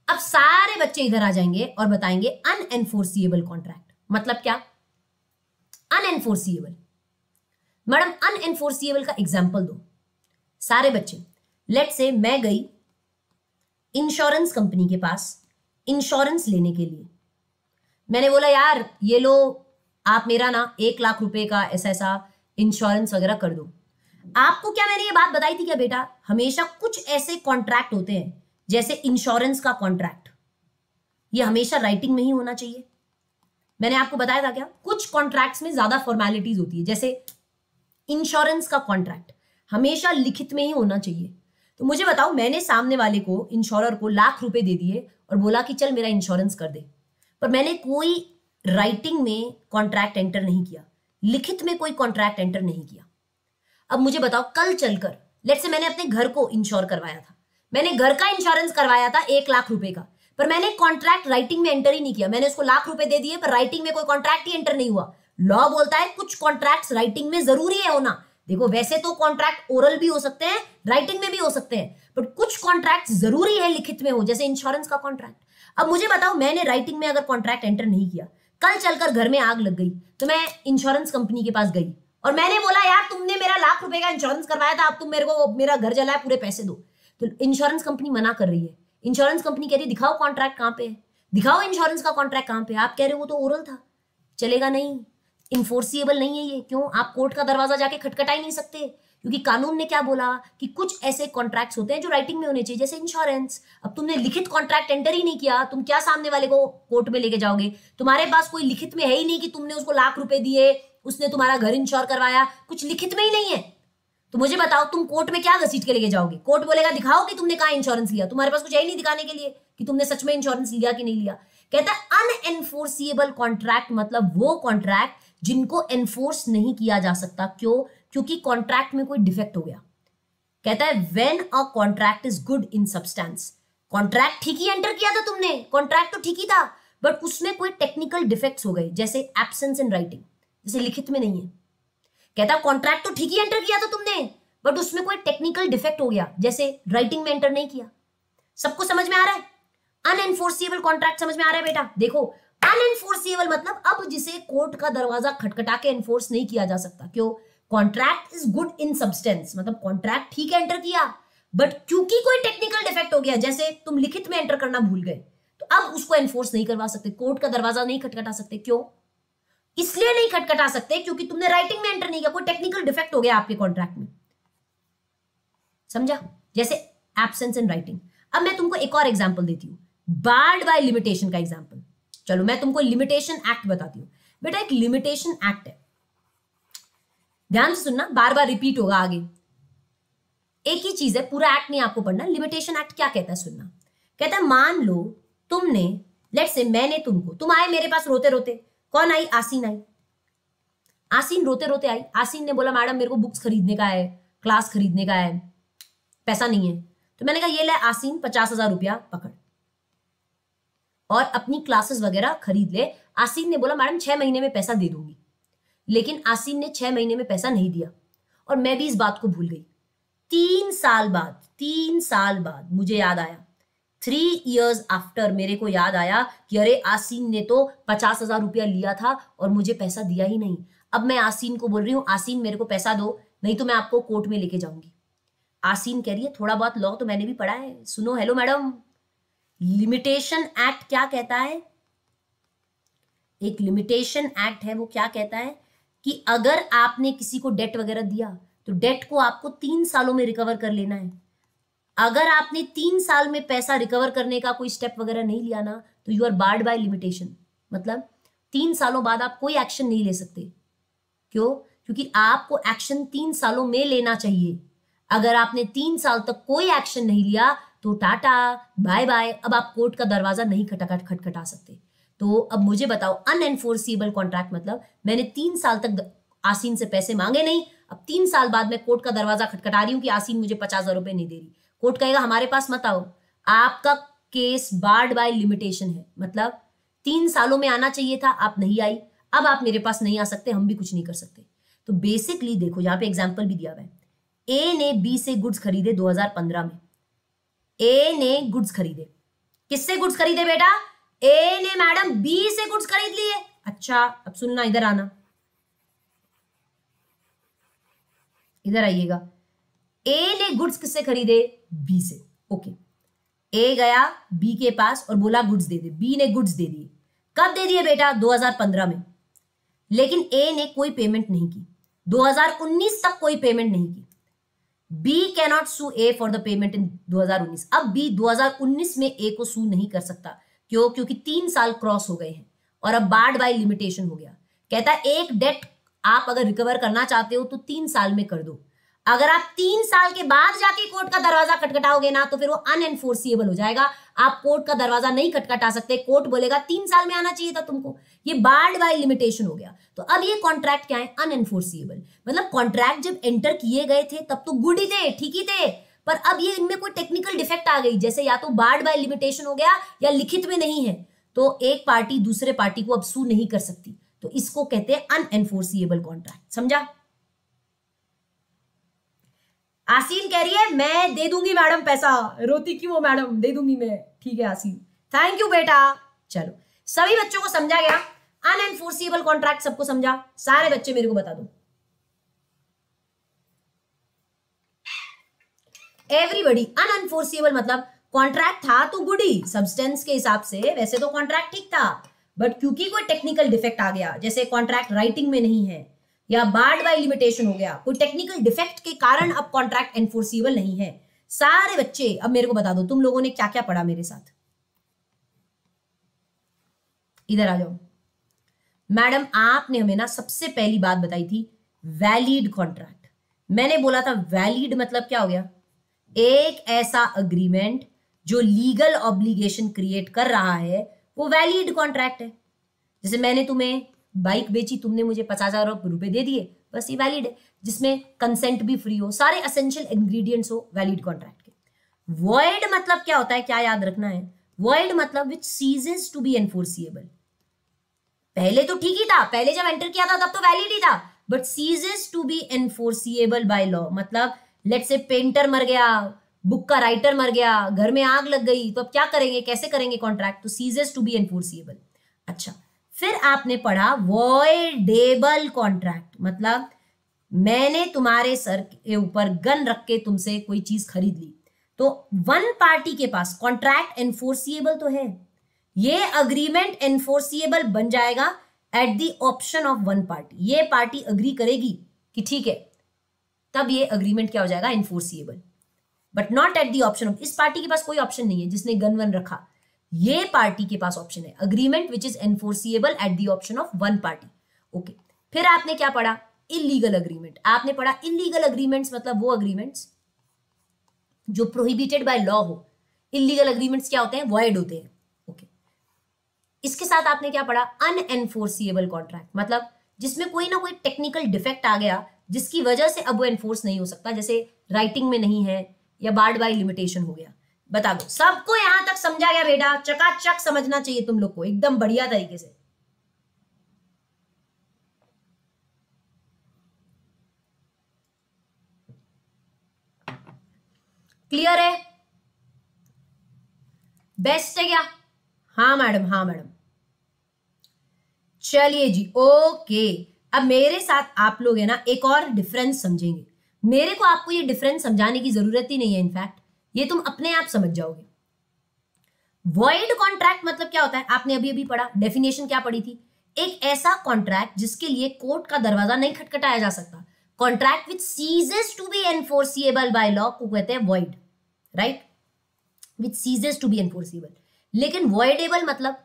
अब सारे बच्चे इधर आ जाएंगे और बताएंगे अनएनफोर्सिएबल कॉन्ट्रैक्ट मतलब क्या अनएनफोर्सिएबल मैडम अनएनफोर्सिएबल का एग्जाम्पल दो सारे बच्चे लेट से मैं गई इंश्योरेंस कंपनी के पास इंश्योरेंस लेने के लिए मैंने बोला यार ये लो आप मेरा ना एक लाख रुपए का ऐसा ऐसा इंश्योरेंस वगैरह कर दो आपको क्या मैंने ये बात बताई थी क्या बेटा हमेशा कुछ ऐसे कॉन्ट्रैक्ट होते हैं जैसे इंश्योरेंस का कॉन्ट्रैक्ट ये हमेशा राइटिंग में ही होना चाहिए मैंने आपको बताया था क्या कुछ कॉन्ट्रैक्ट्स में ज्यादा फॉर्मेलिटीज होती है जैसे इंश्योरेंस का कॉन्ट्रैक्ट हमेशा लिखित में ही होना चाहिए तो मुझे बताओ मैंने सामने वाले को इंश्योरर को लाख रुपए दे दिए और बोला कि चल मेरा इंश्योरेंस कर दे पर मैंने कोई राइटिंग में कॉन्ट्रैक्ट एंटर नहीं किया लिखित में कोई कॉन्ट्रैक्ट एंटर नहीं किया अब मुझे बताओ कल चलकर लेट से मैंने अपने घर को इंश्योर करवाया था मैंने घर का इंश्योरेंस करवाया था एक लाख रुपए का पर मैंने कॉन्ट्रैक्ट राइटिंग में एंटर ही नहीं किया मैंने उसको लाख रुपए दे दिए पर राइटिंग में कोई कॉन्ट्रैक्ट ही एंटर नहीं हुआ लॉ बोलता है कुछ कॉन्ट्रैक्ट राइटिंग में जरूरी है होना देखो वैसे तो कॉन्ट्रैक्ट ओरल भी हो सकते हैं राइटिंग में भी हो सकते हैं बट कुछ कॉन्ट्रैक्ट जरूरी है लिखित में हो जैसे इंश्योरेंस का कॉन्ट्रैक्ट अब मुझे बताओ मैंने राइटिंग में अगर कॉन्ट्रैक्ट एंटर नहीं किया कल चलकर घर में आग लग गई तो मैं इंश्योरेंस कंपनी के पास गई और मैंने बोला यार तुमने मेरा लाख रुपए का इंश्योरेंस करवाया था अब तुम मेरे को मेरा घर जलाया पूरे पैसे दो तो इंश्योरेंस कंपनी मना कर रही है इंश्योरेंस कंपनी कह रही है दिखाओ कॉन्ट्रैक्ट कहाँ पे है दिखाओ इंश्योरेंस का कॉन्ट्रैक्ट कहाँ पे आप कह रहे हो वो तो ओरल था चलेगा नहीं इन्फोर्सिएबल नहीं है ये क्यों आप कोर्ट का दरवाजा जाके खटखटा ही नहीं सकते क्योंकि कानून ने क्या बोला कि कुछ ऐसे कॉन्ट्रैक्ट्स होते हैं जो राइटिंग में होने चाहिए जैसे इंश्योरेंस अब तुमने लिखित कॉन्ट्रैक्ट एंटर ही नहीं किया तुम क्या सामने वाले को कोर्ट में लेके जाओगे तुम्हारे पास कोई लिखित में है ही नहीं कि तुमने उसको लाख रुपए दिए उसने तुम्हारा घर इंश्योर करवाया कुछ लिखित में ही नहीं है तो मुझे बताओ तुम कोर्ट में क्या घसीट के लेके जाओगे कोर्ट बोलेगा दिखाओ कि तुमने कहा इंश्योरेंस लिया तुम्हारे पास कुछ है ही नहीं दिखाने के लिए कि तुमने सच में इंश्योरेंस लिया कि नहीं लिया कहता है अनएनफोर्सिएबल कॉन्ट्रैक्ट मतलब वो कॉन्ट्रैक्ट जिनको एनफोर्स नहीं किया जा सकता क्यों क्योंकि कॉन्ट्रैक्ट में कोई डिफेक्ट हो गया कहता है when a contract is good in substance contract ठीक ही एंटर किया था तुमने कॉन्ट्रैक्ट तो ठीक ही था बट उसमें कोई टेक्निकल डिफेक्ट्स हो गए जैसे एबसेंस इन राइटिंग जैसे लिखित में नहीं है कहता कॉन्ट्रैक्ट तो ठीक ही एंटर किया था तुमने बट उसमें कोई टेक्निकल डिफेक्ट हो गया जैसे राइटिंग में एंटर नहीं किया सबको समझ में आ रहा है अनएनफोर्सिएबल कॉन्ट्रैक्ट समझ में आ रहा है बेटा देखो एन मतलब अब जिसे कोर्ट का दरवाजा खटखटा के एनफोर्स नहीं किया जा सकता क्यों contract is good in substance मतलब कॉन्ट्रैक्ट ठीक है एंटर किया बट क्योंकि कोई टेक्निकल डिफेक्ट हो गया जैसे तुम लिखित में एंटर करना भूल गए तो अब उसको एनफोर्स नहीं करवा सकते कोर्ट का दरवाजा नहीं खटखटा सकते क्यों इसलिए नहीं खटखटा सकते क्योंकि तुमने राइटिंग में एंटर नहीं किया कोई टेक्निकल डिफेक्ट हो गया आपके कॉन्ट्रैक्ट में समझा जैसे एब्सेंस इन राइटिंग अब मैं तुमको एक और एग्जाम्पल देती हूं बार्ड बाय लिमिटेशन का एग्जाम्पल चलो मैं तुमको लिमिटेशन एक्ट बताती हूँ बेटा एक लिमिटेशन एक्ट है ध्यान से सुनना बार बार रिपीट होगा आगे एक ही चीज है पूरा एक्ट नहीं आपको पढ़ना लिमिटेशन एक्ट क्या कहता है सुनना कहता है मान लो तुमने लेट से मैंने तुमको तुम आए मेरे पास रोते रोते कौन आई आसीन आई आसीन रोते रोते आई आसीन ने बोला मैडम मेरे को बुक्स खरीदने का है क्लास खरीदने का है पैसा नहीं है तो मैंने कहा ये ले आसीन पचास हजार रुपया पकड़ और अपनी क्लासेस वगैरह खरीद ले आसिन ने बोला मैडम छह महीने में पैसा दे दूंगी लेकिन आसिन ने छह महीने में पैसा नहीं दिया और मैं भी इस बात को भूल गई तीन साल बाद तीन साल बाद मुझे याद आया थ्री इयर्स आफ्टर मेरे को याद आया कि अरे आसिन ने तो पचास हजार रुपया लिया था और मुझे पैसा दिया ही नहीं अब मैं आसिन को बोल रही हूँ आसिन मेरे को पैसा दो नहीं तो मैं आपको कोर्ट में लेके जाऊंगी आसीन कह रही है थोड़ा बहुत लॉ तो मैंने भी पढ़ा है सुनो हेलो मैडम लिमिटेशन एक्ट क्या कहता है एक लिमिटेशन एक्ट है वो क्या कहता है कि अगर आपने किसी को डेट वगैरह दिया तो डेट को आपको तीन सालों में रिकवर कर लेना है अगर आपने तीन साल में पैसा रिकवर करने का कोई स्टेप वगैरह नहीं लिया ना तो you are barred by limitation मतलब तीन सालों बाद आप कोई एक्शन नहीं ले सकते क्यों क्योंकि आपको एक्शन तीन सालों में लेना चाहिए अगर आपने तीन साल तक कोई एक्शन नहीं लिया तो टाटा बाय बाय अब आप कोर्ट का दरवाजा नहीं खटाखट खटखटा सकते तो अब मुझे बताओ अनएनफोर्सिबल कॉन्ट्रैक्ट मतलब मैंने तीन साल तक आसीन से पैसे मांगे नहीं अब तीन साल बाद मैं कोर्ट का दरवाजा खटखटा रही हूँ कि आसीन मुझे पचास हजार रुपए नहीं दे रही कोर्ट कहेगा हमारे पास मत आओ आपका केस बार्ड बाय लिमिटेशन है मतलब तीन सालों में आना चाहिए था आप नहीं आई अब आप मेरे पास नहीं आ सकते हम भी कुछ नहीं कर सकते तो बेसिकली देखो यहाँ पे एग्जाम्पल भी दिया हुआ है ए ने बी से गुड्स खरीदे 2015 में ए ने गुड्स खरीदे किससे गुड्स खरीदे बेटा ए ने मैडम बी से गुड्स खरीद लिए अच्छा अब सुनना इधर आना इधर आइएगा ए ने गुड्स किससे खरीदे बी से ओके ए गया बी के पास और बोला गुड्स दे दे बी ने गुड्स दे दिए कब दे दिए बेटा 2015 में लेकिन ए ने कोई पेमेंट नहीं की 2019 तक कोई पेमेंट नहीं की B cannot sue A for the payment in 2019 अब बी 2019 में ए को सू नहीं कर सकता क्यों क्योंकि तीन साल क्रॉस हो गए हैं और अब बार्ड बाय लिमिटेशन हो गया कहता है एक डेट आप अगर रिकवर करना चाहते हो तो तीन साल में कर दो अगर आप तीन साल के बाद जाके कोर्ट का दरवाजा खटखटाओगे ना तो फिर वो अनएनफोर्सिएबल हो जाएगा आप कोर्ट का दरवाजा नहीं खटखटा सकते कोर्ट बोलेगा तीन साल में आना चाहिए था तुमको ये बार्ड बाय लिमिटेशन हो गया तो अब ये कॉन्ट्रैक्ट क्या है अनएनफोर्सिएबल मतलब कॉन्ट्रैक्ट जब एंटर किए गए थे तब तो गुड ही थे ठीक ही थे पर अब ये इनमें कोई टेक्निकल डिफेक्ट आ गई जैसे या तो बार्ड बाय लिमिटेशन हो गया या लिखित में नहीं है तो एक पार्टी दूसरे पार्टी को अब सू नहीं कर सकती तो इसको कहते हैं अनएनफोर्सिएबल कॉन्ट्रैक्ट समझा आसीन कह रही है मैं दे दूंगी मैडम पैसा रोती क्यों हो मैडम दे दूंगी मैं ठीक है आसीन थैंक यू बेटा चलो सभी बच्चों को समझा गया अनएनफोर्सेबल कॉन्ट्रैक्ट सबको समझा सारे बच्चे मेरे को बता दो एवरीबडी अनएनफोर्सेबल मतलब कॉन्ट्रैक्ट था तो गुड ही सब्सटेंस के हिसाब से वैसे तो कॉन्ट्रैक्ट ठीक था बट क्योंकि कोई टेक्निकल डिफेक्ट आ गया जैसे कॉन्ट्रैक्ट राइटिंग में नहीं है या बार्ड बाय लिमिटेशन हो गया कोई टेक्निकल डिफेक्ट के कारण अब कॉन्ट्रैक्ट एनफोर्सिबल नहीं है सारे बच्चे अब मेरे को बता दो तुम लोगों ने क्या क्या पढ़ा मेरे साथ इधर आ जाओ मैडम आपने हमें ना सबसे पहली बात बताई थी वैलिड कॉन्ट्रैक्ट मैंने बोला था वैलिड मतलब क्या हो गया एक ऐसा अग्रीमेंट जो लीगल ऑब्लिगेशन क्रिएट कर रहा है वो वैलिड कॉन्ट्रैक्ट है जैसे मैंने तुम्हें बाइक बेची तुमने मुझे पचास हजार रुपए दे दिए बस ये वैलिड है जिसमें कंसेंट भी फ्री हो सारे असेंशियल इंग्रेडिएंट्स हो वैलिड कॉन्ट्रैक्ट के वर्ल्ड मतलब क्या होता है क्या याद रखना है वर्ल्ड मतलब which ceases to be enforceable पहले तो ठीक ही था पहले जब एंटर किया था तब तो वैलिड ही था but ceases to be enforceable by law मतलब लेट से पेंटर मर गया बुक का राइटर मर गया घर में आग लग गई तो अब क्या करेंगे कैसे करेंगे कॉन्ट्रैक्ट तो सीजेस टू बी एनफोर्सिएबल अच्छा फिर आपने पढ़ा वॉयडेबल कॉन्ट्रैक्ट मतलब मैंने तुम्हारे सर के ऊपर गन रख के तुमसे कोई चीज खरीद ली तो वन पार्टी के पास कॉन्ट्रैक्ट एनफोर्सिएबल तो है ये अग्रीमेंट एनफोर्सिएबल बन जाएगा at the option of one party ये पार्टी अग्री करेगी कि ठीक है तब ये अग्रीमेंट क्या हो जाएगा enforceable but not at the option of इस पार्टी के पास कोई ऑप्शन नहीं है जिसने गन वन रखा ये पार्टी के पास ऑप्शन है agreement which is enforceable at the option of one party okay फिर आपने क्या पढ़ा इलीगल अग्रीमेंट आपने पढ़ा इलीगल अग्रीमेंट्स मतलब वो अग्रीमेंट्स जो प्रोहिबिटेड बाय लॉ हो इलीगल अग्रीमेंट्स क्या होते हैं वॉइड होते हैं इसके साथ आपने क्या पढ़ा अनएनफोर्सिएबल कॉन्ट्रैक्ट मतलब जिसमें कोई ना कोई टेक्निकल डिफेक्ट आ गया जिसकी वजह से अब वो एनफोर्स नहीं हो सकता जैसे राइटिंग में नहीं है या बार्ड बाई लिमिटेशन हो गया बता दो सबको यहां तक समझा गया बेटा चकाचक समझना चाहिए तुम लोग को एकदम बढ़िया तरीके से क्लियर है बेस्ट है क्या हाँ मैडम हाँ मैडम चलिए जी ओके अब मेरे साथ आप लोग है ना एक और डिफरेंस समझेंगे मेरे को आपको ये डिफरेंस समझाने की जरूरत ही नहीं है इनफैक्ट ये तुम अपने आप समझ जाओगे वॉइड कॉन्ट्रैक्ट मतलब क्या होता है आपने अभी अभी पढ़ा डेफिनेशन क्या पढ़ी थी एक ऐसा कॉन्ट्रैक्ट जिसके लिए कोर्ट का दरवाजा नहीं खटखटाया जा सकता contract which ceases to be enforceable by law को कहते हैं void right which ceases to be enforceable लेकिन वॉयडेबल मतलब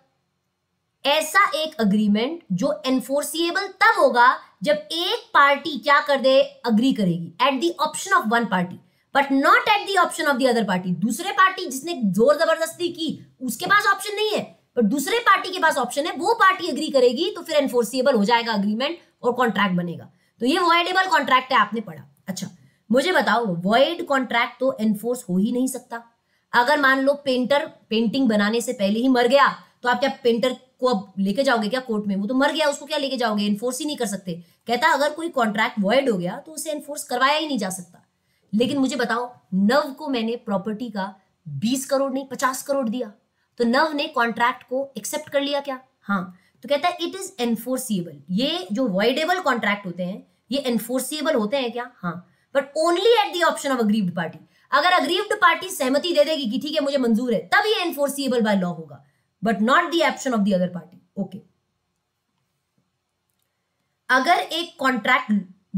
ऐसा एक अग्रीमेंट जो एनफोर्सिएबल तब होगा जब एक पार्टी क्या कर दे अग्री करेगी at the option of one party but not at the option of the other party दूसरे पार्टी जिसने जोर जबरदस्ती की उसके पास ऑप्शन नहीं है पर दूसरे पार्टी के पास ऑप्शन है वो पार्टी अग्री करेगी तो फिर एनफोर्सिएबल हो जाएगा अग्रीमेंट और कॉन्ट्रैक्ट बनेगा तो ये वॉयडेबल कॉन्ट्रैक्ट है आपने पढ़ा अच्छा मुझे बताओ वॉइड कॉन्ट्रैक्ट तो एनफोर्स हो ही नहीं सकता अगर मान लो पेंटर पेंटिंग बनाने से पहले ही मर गया तो आप क्या पेंटर को अब लेके जाओगे क्या कोर्ट में वो तो मर गया उसको क्या लेके जाओगे एनफोर्स ही नहीं कर सकते कहता अगर कोई कॉन्ट्रैक्ट वॉइड हो गया तो उसे एनफोर्स करवाया ही नहीं जा सकता लेकिन मुझे बताओ नव को मैंने प्रॉपर्टी का बीस करोड़ नहीं पचास करोड़ दिया तो नव ने कॉन्ट्रैक्ट को एक्सेप्ट कर लिया क्या हाँ तो कहता है इट इज एनफोर्सिएबल ये जो वॉइडेबल कॉन्ट्रैक्ट होते हैं ये एनफोर्सिएबल होते हैं क्या हाँ but only at the option of aggrieved party अगर अग्रीव्ड पार्टी सहमति दे देगी कि ठीक है मुझे मंजूर है तब ये एनफोर्सिएबल बाय लॉ होगा but not the option of the other party okay अगर एक कॉन्ट्रैक्ट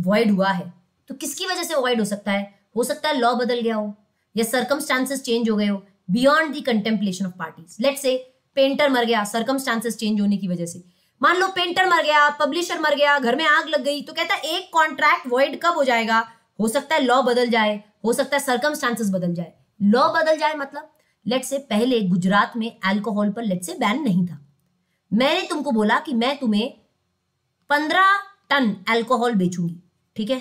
वॉइड हुआ है तो किसकी वजह से वॉइड हो सकता है हो सकता है लॉ बदल गया हो या सर्कमस्टांसेस चेंज हो गए हो beyond the contemplation of parties let say painter मर गया सर्कमस्टांसेस चेंज होने की वजह से मान लो पेंटर मर गया पब्लिशर मर गया घर में आग लग गई तो कहता है एक कॉन्ट्रैक्ट वॉइड कब हो जाएगा हो सकता है लॉ बदल जाए हो सकता है सरकम बदल जाए लॉ बदल जाए मतलब लेट से पहले गुजरात में अल्कोहल पर लेट से बैन नहीं था मैंने तुमको बोला कि मैं तुम्हें पंद्रह टन अल्कोहल बेचूंगी ठीक है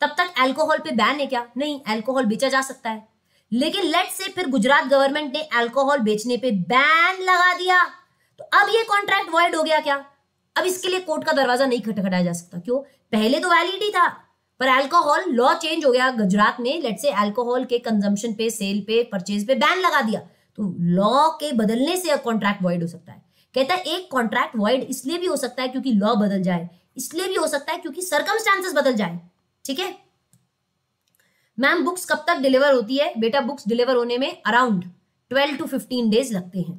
तब तक अल्कोहल पे बैन है क्या नहीं अल्कोहल बेचा जा सकता है लेकिन लेट से फिर गुजरात गवर्नमेंट ने अल्कोहल बेचने पे बैन लगा दिया तो अब ये कॉन्ट्रैक्ट वॉइड हो गया क्या अब इसके लिए कोर्ट का दरवाजा नहीं खटखटाया जा सकता क्यों पहले तो वैलिड ही था पर अल्कोहल लॉ चेंज हो गया गुजरात में लेट से अल्कोहल के कंजम्पशन पे सेल पे परचेज पे बैन लगा दिया तो लॉ के बदलने से कॉन्ट्रैक्ट वॉइड हो सकता है कहता है एक कॉन्ट्रैक्ट वॉइड इसलिए भी हो सकता है क्योंकि लॉ बदल जाए इसलिए भी हो सकता है क्योंकि सर्कमस्टांसेस बदल जाए ठीक है मैम बुक्स कब तक डिलीवर होती है बेटा बुक्स डिलीवर होने में around twelve to fifteen days लगते हैं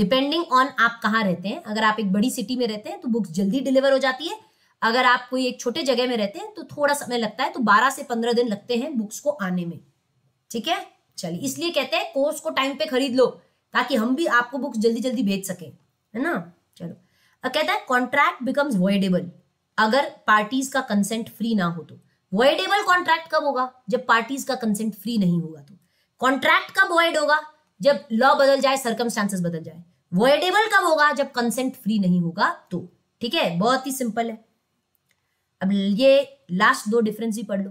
डिपेंडिंग ऑन आप कहाँ रहते हैं अगर आप एक बड़ी सिटी में रहते हैं तो बुक्स जल्दी डिलीवर हो जाती है अगर आप कोई एक छोटे जगह में रहते हैं तो थोड़ा समय लगता है तो बारह से पंद्रह दिन लगते हैं बुक्स को आने में ठीक है चलिए इसलिए कहते हैं कोर्स को टाइम पे खरीद लो ताकि हम भी आपको बुक्स जल्दी जल्दी भेज सके है ना चलो कहता है कॉन्ट्रैक्ट बिकम्स वॉइडेबल अगर पार्टीज का कंसेंट फ्री ना हो तो वॉइडेबल कॉन्ट्रैक्ट कब होगा जब पार्टीज का कंसेंट फ्री नहीं होगा तो कॉन्ट्रैक्ट कब वॉइड होगा जब लॉ बदल जाए सर्कमस्टांसेस बदल जाए वॉइडेबल कब होगा जब कंसेंट फ्री नहीं होगा तो ठीक है बहुत ही सिंपल है अब ये लास्ट दो डिफरेंस ही पढ़ लो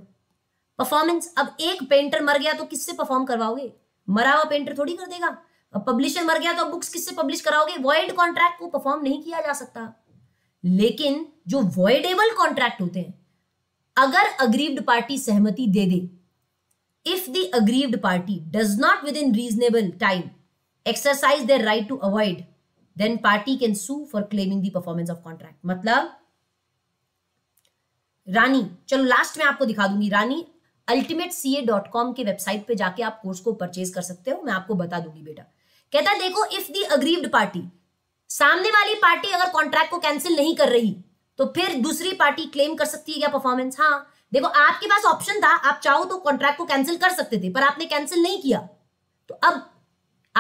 परफॉर्मेंस अब एक पेंटर मर गया तो किससे परफॉर्म करवाओगे मरा हुआ पेंटर थोड़ी कर देगा अब पब्लिशर मर गया तो बुक्स किससे पब्लिश कराओगे वॉइड कॉन्ट्रैक्ट को परफॉर्म नहीं किया जा सकता लेकिन जो वॉइडेबल कॉन्ट्रैक्ट होते हैं अगर अग्रीव्ड पार्टी सहमति दे दे if the aggrieved party does not within reasonable time exercise their right to avoid then party can sue for claiming the performance of contract मतलब रानी चलो लास्ट में आपको दिखा दूंगी रानी अल्टीमेट सी ए डॉट कॉम के वेबसाइट पे जाके आप कोर्स को परचेज कर सकते हो मैं आपको बता दूंगी बेटा कहता है देखो इफ दी अग्रीव्ड पार्टी सामने वाली पार्टी अगर कॉन्ट्रैक्ट को कैंसिल नहीं कर रही तो फिर दूसरी पार्टी क्लेम कर सकती है क्या परफॉर्मेंस हाँ देखो आपके पास ऑप्शन था आप चाहो तो कॉन्ट्रैक्ट को कैंसिल कर सकते थे पर आपने कैंसिल नहीं किया तो अब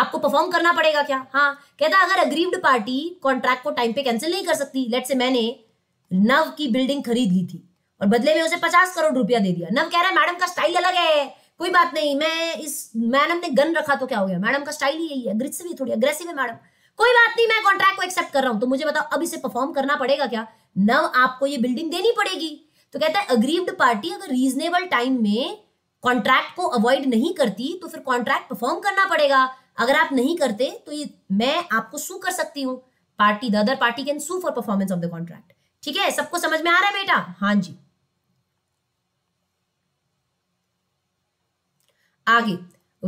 आपको परफॉर्म करना पड़ेगा क्या हाँ कहता अगर अग्रीव्ड पार्टी कॉन्ट्रैक्ट को टाइम पे कैंसिल नहीं कर सकती लेट से मैंने नव की बिल्डिंग खरीद ली थी और बदले में उसे पचास करोड़ रुपया दे दिया नव कह रहा है मैडम का स्टाइल अलग है कोई बात नहीं मैं इस मैडम ने गन रखा तो क्या हो गया मैडम का स्टाइल ही यही है ग्रिस्व ही थोड़ी अग्रेसिव है मैडम कोई बात नहीं मैं कॉन्ट्रैक्ट को एक्सेप्ट कर रहा हूं तो मुझे बताओ अब इसे परफॉर्म करना पड़ेगा क्या नव आपको ये बिल्डिंग देनी पड़ेगी तो कहता है अग्रीव्ड पार्टी अगर रीजनेबल टाइम में कॉन्ट्रैक्ट को अवॉइड नहीं करती तो फिर कॉन्ट्रैक्ट परफॉर्म करना पड़ेगा अगर आप नहीं करते तो ये मैं आपको सू कर सकती हूँ party the other party can sue for performance of the contract ठीक है सबको समझ में आ रहा है बेटा हाँ जी आगे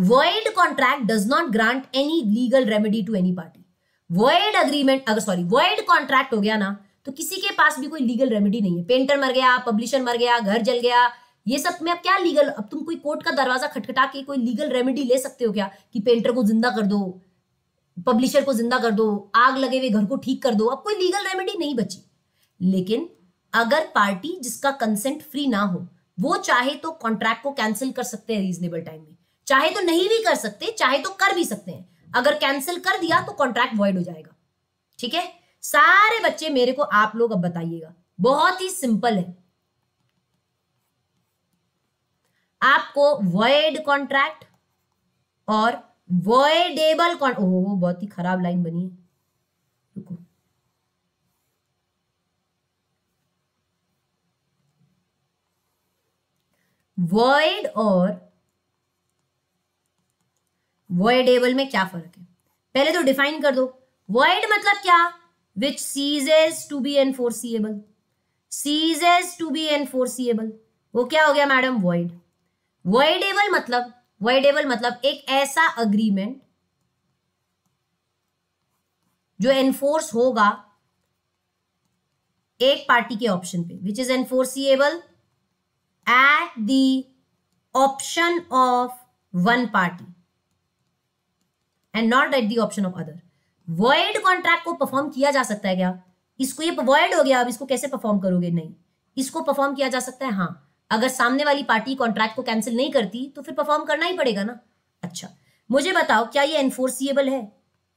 void contract does not grant any legal remedy to any party void agreement अगर सॉरी वर्ल्ड कॉन्ट्रैक्ट हो गया ना तो किसी के पास भी कोई लीगल रेमेडी नहीं है पेंटर मर गया पब्लिशर मर गया घर जल गया ये सब में अब क्या लीगल अब तुम कोई कोर्ट का दरवाजा खटखटा के कोई लीगल रेमेडी ले सकते हो क्या कि पेंटर को जिंदा कर दो पब्लिशर को जिंदा कर दो आग लगे हुए घर को ठीक कर दो अब कोई लीगल रेमेडी नहीं बची लेकिन अगर पार्टी जिसका कंसेंट फ्री ना हो वो चाहे तो कॉन्ट्रैक्ट को कैंसिल कर सकते हैं रीजनेबल टाइम में चाहे तो नहीं भी कर सकते चाहे तो कर भी सकते हैं अगर कैंसिल कर दिया तो कॉन्ट्रैक्ट वॉइड हो जाएगा ठीक है सारे बच्चे मेरे को आप लोग अब बताइएगा बहुत ही सिंपल है आपको वर्ड कॉन्ट्रैक्ट और वर्डेबल कॉन्ट्रैक्ट बहुत ही खराब लाइन बनी है वर्ड और वर्डेबल में क्या फर्क है पहले तो डिफाइन कर दो वर्ड मतलब क्या विच सीजेज to be enforceable सीजेज to be enforceable वो क्या हो गया मैडम वर्ड वर्डेबल मतलब वर्डेबल मतलब एक ऐसा अग्रीमेंट जो एनफोर्स होगा एक पार्टी के ऑप्शन पे which is enforceable at the option of one party and not at the option of other void contract को perform किया जा सकता है क्या इसको ये void हो गया अब इसको कैसे perform करोगे नहीं इसको perform किया जा सकता है हाँ अगर सामने वाली पार्टी कॉन्ट्रैक्ट को कैंसिल नहीं करती तो फिर परफॉर्म करना ही पड़ेगा ना अच्छा मुझे बताओ क्या ये एनफोर्सिएबल है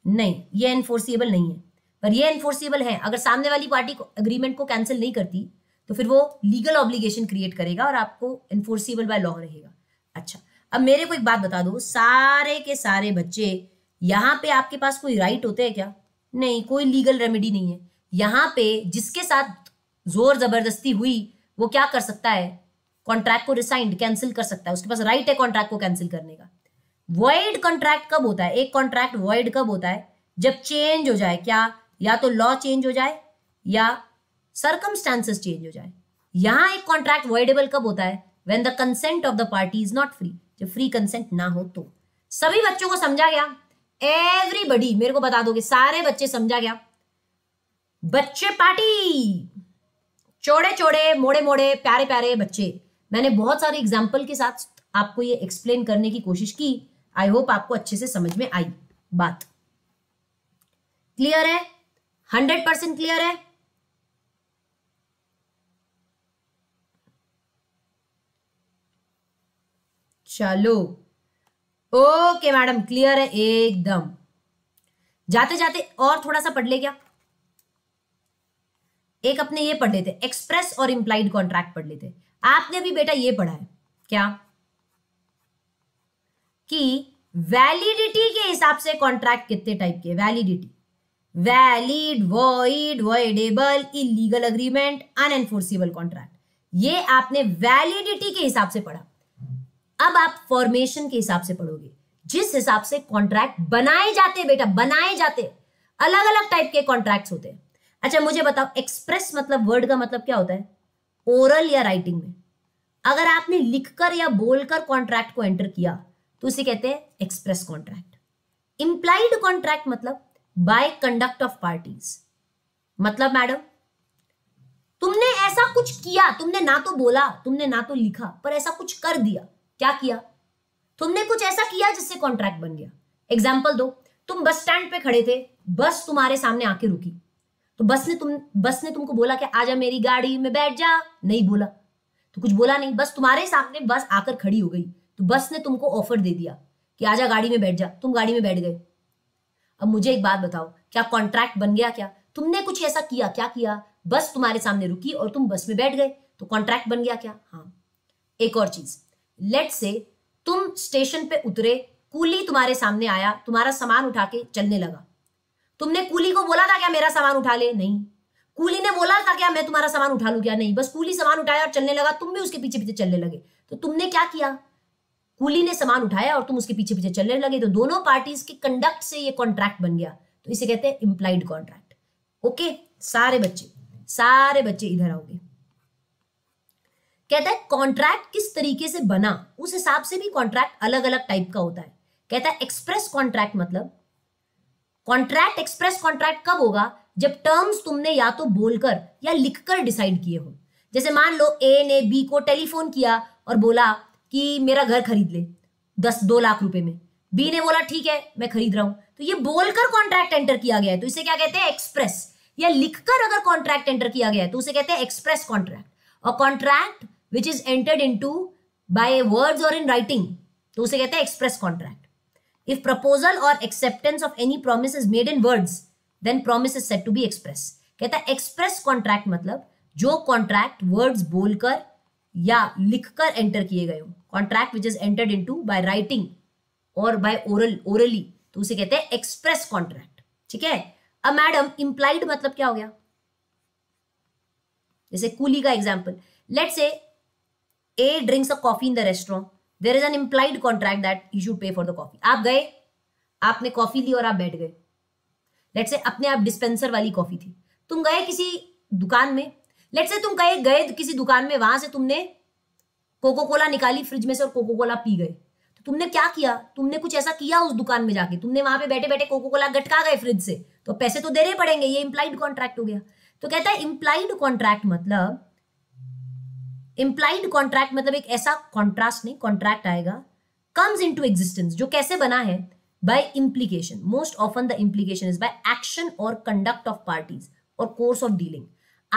नहीं ये एनफोर्सिएबल नहीं है पर ये एनफोर्सिएबल है अगर सामने वाली पार्टी अग्रीमेंट को कैंसिल नहीं करती तो फिर वो लीगल ऑब्लिगेशन क्रिएट करेगा और आपको इन्फोर्सिबल बाय लॉ रहेगा अच्छा अब मेरे को एक बात बता दो सारे के सारे बच्चे यहाँ पे आपके पास कोई राइट होते हैं क्या नहीं कोई लीगल रेमेडी नहीं है यहाँ पे जिसके साथ जोर जबरदस्ती हुई वो क्या कर सकता है कॉन्ट्रैक्ट को रिसाइंड कैंसिल कर सकता है उसके पास राइट है कॉन्ट्रैक्ट को कैंसिल करने का वॉइड कॉन्ट्रैक्ट कब होता है एक कॉन्ट्रैक्ट वॉइड कब होता है जब चेंज हो जाए क्या या तो लॉ चेंज हो जाए या सर्कमस्टांसेस चेंज हो जाए यहां एक कॉन्ट्रैक्ट वॉइडेबल कब होता है when the consent of the party is not free जब फ्री कंसेंट ना हो तो सभी बच्चों को समझा गया एवरीबडी मेरे को बता दोगे सारे बच्चे समझा गया बच्चे पार्टी चौड़े चौड़े मोड़े मोड़े प्यारे प्यारे बच्चे मैंने बहुत सारे एग्जाम्पल के साथ आपको ये एक्सप्लेन करने की कोशिश की आई होप आपको अच्छे से समझ में आई बात क्लियर है हंड्रेड परसेंट क्लियर है चलो ओके मैडम क्लियर है एकदम जाते जाते और थोड़ा सा पढ़ ले क्या एक अपने ये पढ़ लेते एक्सप्रेस और इंप्लाइड कॉन्ट्रैक्ट पढ़ लेते आपने भी बेटा ये पढ़ा है क्या कि वैलिडिटी के हिसाब से कॉन्ट्रैक्ट कितने टाइप के validity valid void voidable illegal agreement unenforceable contract ये आपने वैलिडिटी के हिसाब से पढ़ा अब आप फॉर्मेशन के हिसाब से पढ़ोगे जिस हिसाब से कॉन्ट्रैक्ट बनाए जाते बेटा बनाए जाते अलग अलग टाइप के कॉन्ट्रैक्ट होते हैं अच्छा मुझे बताओ एक्सप्रेस मतलब वर्ड का मतलब क्या होता है ओरल या राइटिंग में अगर आपने लिखकर या बोलकर कॉन्ट्रैक्ट को एंटर किया तो उसे कहते हैं एक्सप्रेस कॉन्ट्रैक्ट इंप्लाइड कॉन्ट्रैक्ट मतलब बाय कंडक्ट ऑफ पार्टीज मतलब मैडम तुमने ऐसा कुछ किया तुमने ना तो बोला तुमने ना तो लिखा पर ऐसा कुछ कर दिया क्या किया तुमने कुछ ऐसा किया जिससे कॉन्ट्रैक्ट बन गया एग्जाम्पल दो तुम बस स्टैंड पे खड़े थे बस तुम्हारे सामने आके रुकी तो बस ने तुम बस ने तुमको बोला कि आजा मेरी गाड़ी में बैठ जा नहीं बोला तो कुछ बोला नहीं बस तुम्हारे सामने बस आकर खड़ी हो गई तो बस ने तुमको ऑफर दे दिया कि आजा गाड़ी में बैठ जा तुम गाड़ी में बैठ गए अब मुझे एक बात बताओ क्या कॉन्ट्रैक्ट बन गया क्या तुमने कुछ ऐसा किया क्या किया बस तुम्हारे सामने रुकी और तुम बस में बैठ गए तो कॉन्ट्रैक्ट बन गया क्या हाँ एक और चीज़ लेट से तुम स्टेशन पे उतरे कूली तुम्हारे सामने आया तुम्हारा सामान उठा के चलने लगा तुमने कूली को बोला था क्या मेरा सामान उठा ले नहीं कूली ने बोला था क्या मैं तुम्हारा सामान उठा लू क्या नहीं बस कूली सामान उठाया और चलने लगा तुम भी उसके पीछे पीछे चलने लगे तो तुमने क्या किया कूली ने सामान उठाया और तुम उसके पीछे पीछे चलने लगे तो दोनों पार्टीज के कंडक्ट से ये कॉन्ट्रैक्ट बन गया तो इसे कहते हैं इम्प्लाइड कॉन्ट्रैक्ट ओके सारे बच्चे सारे बच्चे इधर आओगे कहता है कॉन्ट्रैक्ट किस तरीके से बना उस हिसाब से भी कॉन्ट्रैक्ट अलग अलग टाइप का होता है कहता है एक्सप्रेस कॉन्ट्रैक्ट मतलब कॉन्ट्रैक्ट एक्सप्रेस कॉन्ट्रैक्ट कब होगा जब टर्म्स तुमने या तो बोलकर या लिखकर डिसाइड किए हो जैसे मान लो ए ने बी को टेलीफोन किया और बोला कि मेरा घर खरीद ले दस दो लाख रुपए में बी ने बोला ठीक है मैं खरीद रहा हूं तो ये बोलकर कॉन्ट्रैक्ट एंटर किया गया है तो इसे क्या कहते हैं एक्सप्रेस या लिखकर अगर कॉन्ट्रैक्ट एंटर किया गया है तो उसे कहते हैं एक्सप्रेस कॉन्ट्रैक्ट और contract which is entered into by word और इन राइटिंग तो उसे कहते हैं एक्सप्रेस कॉन्ट्रैक्ट इफ प्रपोजल और acceptance of any promise is made in words then promise is said to be express कहता है express contract मतलब जो कॉन्ट्रैक्ट वर्ड्स बोलकर या लिखकर एंटर किए गए हो contract which is entered into by writing और बाय ओरल ओरली तो उसे कहते हैं एक्सप्रेस कॉन्ट्रैक्ट ठीक है अब मैडम इंप्लाइड मतलब क्या हो गया जैसे कूली का example let say A drinks a coffee in the restaurant there is an implied contract that you should pay for the coffee आप गए आपने कॉफी ली और आप बैठ गए लेट्स से अपने आप डिस्पेंसर वाली कॉफी थी तुम गए किसी दुकान में लेट्स से तुम गए गए किसी दुकान में वहां से तुमने कोको कोला निकाली फ्रिज में से और कोको कोला पी गए तो तुमने क्या किया तुमने कुछ ऐसा किया उस दुकान में जाके तुमने वहां पे बैठे बैठे कोको कोला गटका गए फ्रिज से तो पैसे तो देने पड़ेंगे ये इम्प्लाइड कॉन्ट्रैक्ट हो गया तो कहता है इम्प्लाइड कॉन्ट्रैक्ट मतलब इम्प्लाइड कॉन्ट्रैक्ट मतलब एक ऐसा कॉन्ट्रास्ट नहीं कॉन्ट्रैक्ट आएगा कम्स इन टू एग्जिस्टेंस जो कैसे बना है by implication most often the implication is by action और कंडक्ट ऑफ पार्टीज और कोर्स ऑफ डीलिंग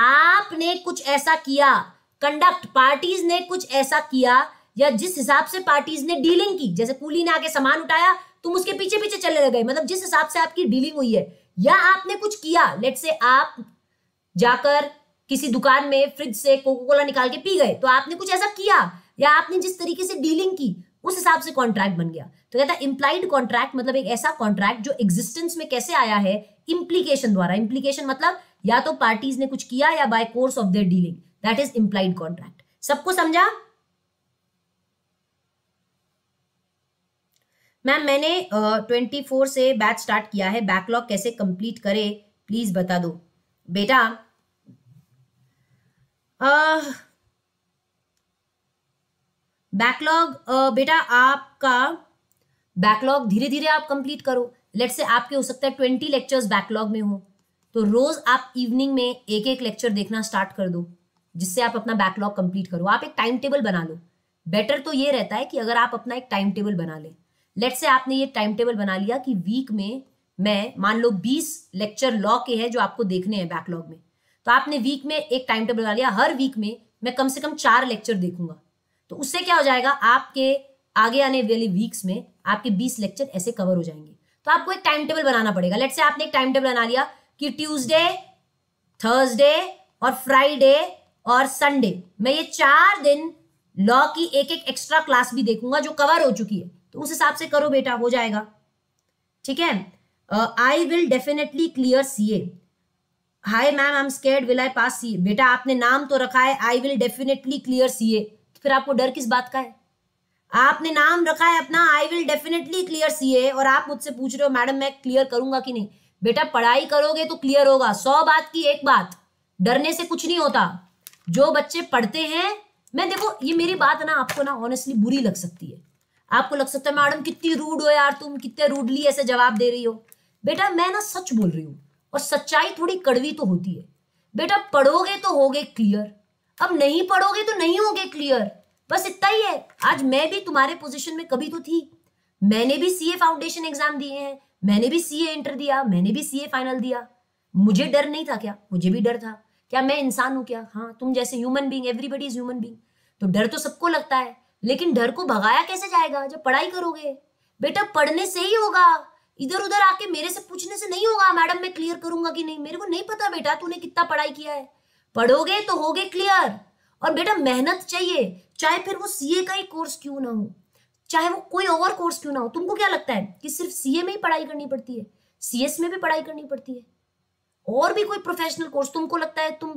आपने कुछ ऐसा किया कंडक्ट पार्टीज ने कुछ ऐसा किया या जिस हिसाब से पार्टीज ने डीलिंग की जैसे कूली ने आके सामान उठाया तुम उसके पीछे पीछे चलने लगे मतलब जिस हिसाब से आपकी डीलिंग हुई है या आपने कुछ किया लेट से आप जाकर किसी दुकान में फ्रिज से कोको कोला निकाल के पी गए तो आपने कुछ ऐसा किया या आपने जिस तरीके से डीलिंग की उस हिसाब से कॉन्ट्रैक्ट बन गया तो कहता है इम्प्लाइड कॉन्ट्रैक्ट मतलब एक ऐसा कॉन्ट्रैक्ट जो एग्जिस्टेंस में कैसे आया है इम्प्लीकेशन द्वारा इम्प्लीकेशन मतलब या तो पार्टीज ने कुछ किया या by course of their dealing that is implied contract सबको समझा मैम मैंने ट्वेंटी uh, फोर से बैच स्टार्ट किया है बैकलॉग कैसे कंप्लीट करे प्लीज बता दो बेटा बैकलॉग uh, uh, बेटा आपका बैकलॉग धीरे धीरे आप कंप्लीट करो लेट से आपके हो सकता है ट्वेंटी लेक्चर्स बैकलॉग में हो तो रोज आप इवनिंग में एक एक लेक्चर देखना स्टार्ट कर दो जिससे आप अपना बैकलॉग कंप्लीट करो आप एक टाइम टेबल बना लो बेटर तो ये रहता है कि अगर आप अपना एक टाइम टेबल बना लें लेट से आपने ये टाइम टेबल बना लिया कि वीक में मैं मान लो बीस लेक्चर लॉ के हैं जो आपको देखने हैं बैकलॉग में तो आपने वीक में एक टाइम टेबल बना लिया हर वीक में मैं कम से कम चार लेक्चर देखूंगा तो उससे क्या हो जाएगा आपके आगे आने वाले वीक्स में आपके बीस लेक्चर ऐसे कवर हो जाएंगे तो आपको एक टाइम टेबल बनाना पड़ेगा लेट से आपने एक टाइम टेबल बना लिया कि ट्यूजडे थर्सडे और फ्राइडे और संडे मैं ये चार दिन लॉ की एक एक एक्स्ट्रा क्लास भी देखूंगा जो कवर हो चुकी है तो उस हिसाब से करो बेटा हो जाएगा ठीक है I will definitely clear C A hi ma'am I am scared will I pass C बेटा आपने नाम तो रखा है I will definitely clear C A फिर आपको डर किस बात का है आपने नाम रखा है अपना I will definitely clear C A और आप मुझसे पूछ रहे हो मैडम मैं क्लियर करूंगा कि नहीं बेटा पढ़ाई करोगे तो क्लियर होगा सौ बात की एक बात डरने से कुछ नहीं होता जो बच्चे पढ़ते हैं मैं देखो ये मेरी बात ना आपको ना ऑनेस्टली बुरी लग सकती है आपको लग सकता है मैडम कितनी रूड हो यार तुम कितने रूडली ऐसे जवाब दे रही हो बेटा मैं ना सच बोल रही हूँ और सच्चाई थोड़ी कड़वी तो होती है बेटा पढ़ोगे तो होगे क्लियर अब नहीं पढ़ोगे तो नहीं होगे क्लियर बस इतना ही है आज मैं भी तुम्हारे पोजीशन में कभी तो थी मैंने भी सीए फाउंडेशन एग्जाम दिए हैं मैंने भी सीए इंटर दिया मैंने भी सीए फाइनल दिया मुझे डर नहीं था क्या मुझे भी डर था क्या मैं इंसान हूं क्या हाँ तुम जैसे human being everybody is human being तो डर तो सबको लगता है लेकिन डर को भगाया कैसे जाएगा जब पढ़ाई करोगे बेटा पढ़ने से ही होगा इधर उधर आके मेरे से पूछने से नहीं होगा मैडम मैं क्लियर करूंगा कि नहीं मेरे को नहीं पता बेटा तूने कितना पढ़ाई किया है पढ़ोगे तो होगे क्लियर और बेटा मेहनत चाहिए चाहे फिर वो सीए का ही कोर्स क्यों ना हो चाहे वो कोई और कोर्स क्यों ना हो तुमको क्या लगता है कि सिर्फ सीए में ही पढ़ाई करनी पड़ती है सीएस में भी पढ़ाई करनी पड़ती है और भी कोई प्रोफेशनल कोर्स तुमको लगता है तुम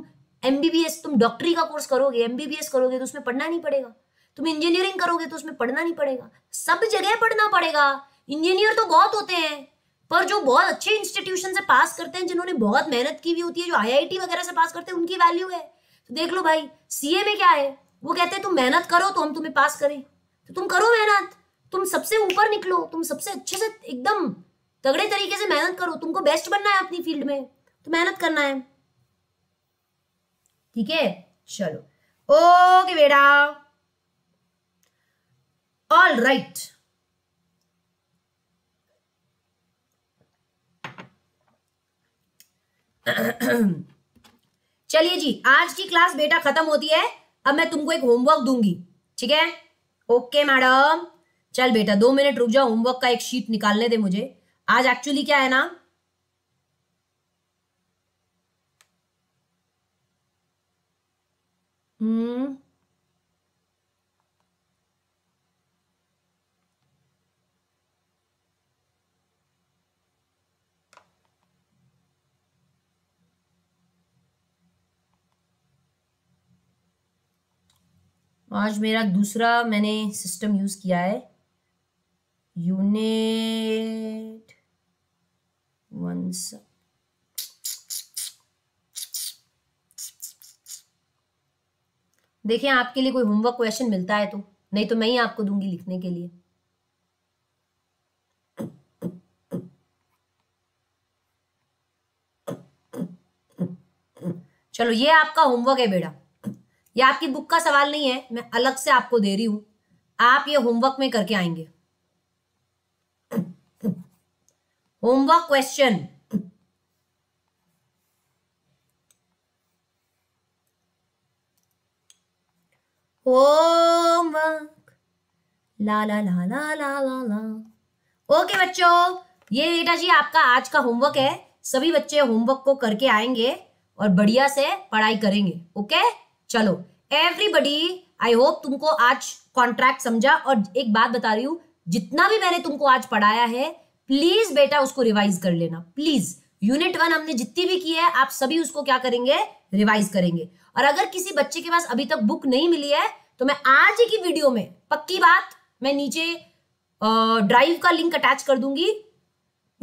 एमबीबीएस तुम डॉक्टरी का कोर्स करोगे एमबीबीएस करोगे तो उसमें पढ़ना नहीं पड़ेगा तुम इंजीनियरिंग करोगे तो उसमें पढ़ना नहीं पड़ेगा सब जगह पढ़ना पड़ेगा इंजीनियर तो बहुत होते हैं पर जो बहुत अच्छे इंस्टीट्यूशन से पास करते हैं जिन्होंने बहुत मेहनत की हुई होती है जो आईआईटी वगैरह से पास करते हैं उनकी वैल्यू है तो देख लो भाई सीए में क्या है वो कहते हैं तुम मेहनत करो तो हम तुम्हें पास करें तो तुम करो मेहनत तुम सबसे ऊपर निकलो तुम सबसे अच्छे से एकदम तगड़े तरीके से मेहनत करो तुमको बेस्ट बनना है अपनी फील्ड में तो मेहनत करना है ठीक है चलो ओके बेटा ऑल राइट right. चलिए जी आज की क्लास बेटा खत्म होती है अब मैं तुमको एक होमवर्क दूंगी ठीक है ओके मैडम चल बेटा दो मिनट रुक जाओ होमवर्क का एक शीट निकालने दे मुझे आज एक्चुअली क्या है ना आज मेरा दूसरा मैंने सिस्टम यूज़ किया है यूनिट वन देखें आपके लिए कोई होमवर्क क्वेश्चन मिलता है तो नहीं तो मैं ही आपको दूंगी लिखने के लिए चलो ये आपका होमवर्क है बेटा ये आपकी बुक का सवाल नहीं है मैं अलग से आपको दे रही हूं आप ये होमवर्क में करके आएंगे होमवर्क क्वेश्चन होमवर्क ला ला ला ला ला ला ला ओके बच्चों ये बेटा जी आपका आज का होमवर्क है सभी बच्चे होमवर्क को करके आएंगे और बढ़िया से पढ़ाई करेंगे ओके चलो एवरीबडी आई होप तुमको आज कॉन्ट्रैक्ट समझा और एक बात बता रही हूं जितना भी मैंने तुमको आज पढ़ाया है प्लीज बेटा उसको रिवाइज कर लेना प्लीज यूनिट वन हमने जितनी भी की है आप सभी उसको क्या करेंगे रिवाइज करेंगे और अगर किसी बच्चे के पास अभी तक बुक नहीं मिली है तो मैं आज ही की वीडियो में पक्की बात मैं नीचे ड्राइव का लिंक अटैच कर दूंगी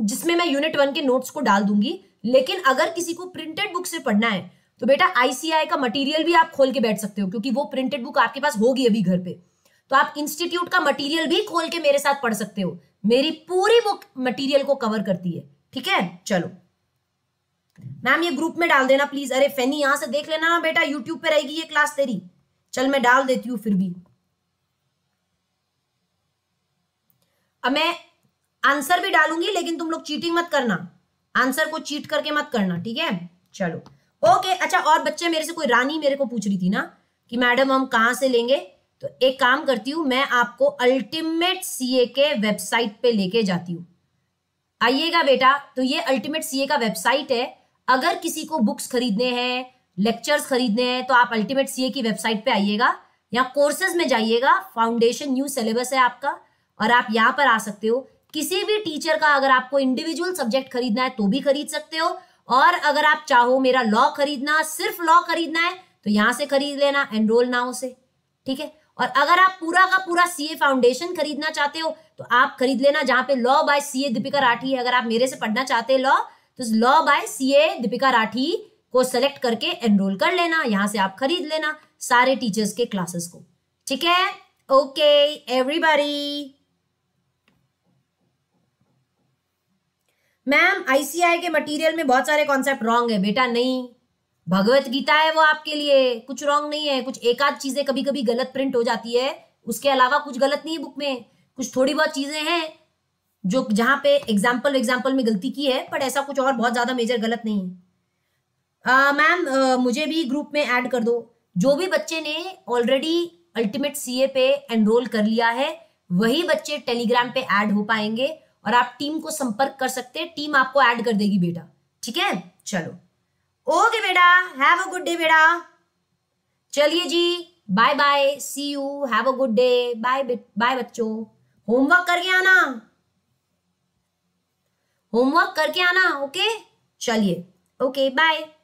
जिसमें मैं यूनिट वन के नोट्स को डाल दूंगी लेकिन अगर किसी को प्रिंटेड बुक से पढ़ना है तो बेटा आईसीआई का मटेरियल भी आप खोल के बैठ सकते हो क्योंकि वो प्रिंटेड बुक आपके पास होगी अभी घर पे तो आप इंस्टीट्यूट का मटेरियल भी खोल के मेरे साथ पढ़ सकते हो मेरी पूरी बुक मटेरियल को कवर करती है ठीक है चलो मैम ये ग्रुप में डाल देना प्लीज अरे फैनी यहां से देख लेना बेटा यूट्यूब पे रहेगी ये क्लास तेरी चल मैं डाल देती हूँ फिर भी अब मैं आंसर भी डालूंगी लेकिन तुम लोग चीटिंग मत करना आंसर को चीट करके मत करना ठीक है चलो ओके अच्छा और बच्चे मेरे से कोई रानी मेरे को पूछ रही थी ना कि मैडम हम कहाँ से लेंगे तो एक काम करती हूँ मैं आपको अल्टीमेट सी के वेबसाइट पे लेके जाती हूँ आइएगा बेटा तो ये अल्टीमेट सीए का वेबसाइट है अगर किसी को बुक्स खरीदने हैं लेक्चर्स खरीदने हैं तो आप अल्टीमेट सीए की वेबसाइट पे आइएगा या कोर्सेज में जाइएगा फाउंडेशन न्यू सिलेबस है आपका और आप यहाँ पर आ सकते हो किसी भी टीचर का अगर आपको इंडिविजुअल सब्जेक्ट खरीदना है तो भी खरीद सकते हो और अगर आप चाहो मेरा लॉ खरीदना सिर्फ लॉ खरीदना है तो यहां से खरीद लेना एनरोल नाउ से ठीक है और अगर आप पूरा का पूरा सीए फाउंडेशन खरीदना चाहते हो तो आप खरीद लेना जहां पे law by CA Deepika Rathi है अगर आप मेरे से पढ़ना चाहते हैं लॉ तो law by CA Deepika Rathi को सेलेक्ट करके एनरोल कर लेना यहां से आप खरीद लेना सारे टीचर्स के क्लासेस को ठीक है ओके एवरीबॉडी मैम आईसीआई के मटेरियल में बहुत सारे कॉन्सेप्ट रॉन्ग है बेटा नहीं भगवत गीता है वो आपके लिए कुछ रॉन्ग नहीं है कुछ एक आध चीजें कभी कभी गलत प्रिंट हो जाती है उसके अलावा कुछ गलत नहीं है बुक में कुछ थोड़ी बहुत चीजें हैं जो जहां पे एग्जाम्पल एग्जाम्पल में गलती की है पर ऐसा कुछ और बहुत ज्यादा मेजर गलत नहीं है मैम मुझे भी ग्रुप में ऐड कर दो जो भी बच्चे ने ऑलरेडी अल्टीमेट सीए पे एनरोल कर लिया है वही बच्चे टेलीग्राम पे ऐड हो पाएंगे और आप टीम को संपर्क कर सकते हैं टीम आपको ऐड कर देगी बेटा ठीक है चलो ओके बेटा हैव अ गुड डे बेटा चलिए जी bye bye see you have a good day bye bye बच्चों होमवर्क करके आना होमवर्क करके आना ओके चलिए ओके बाय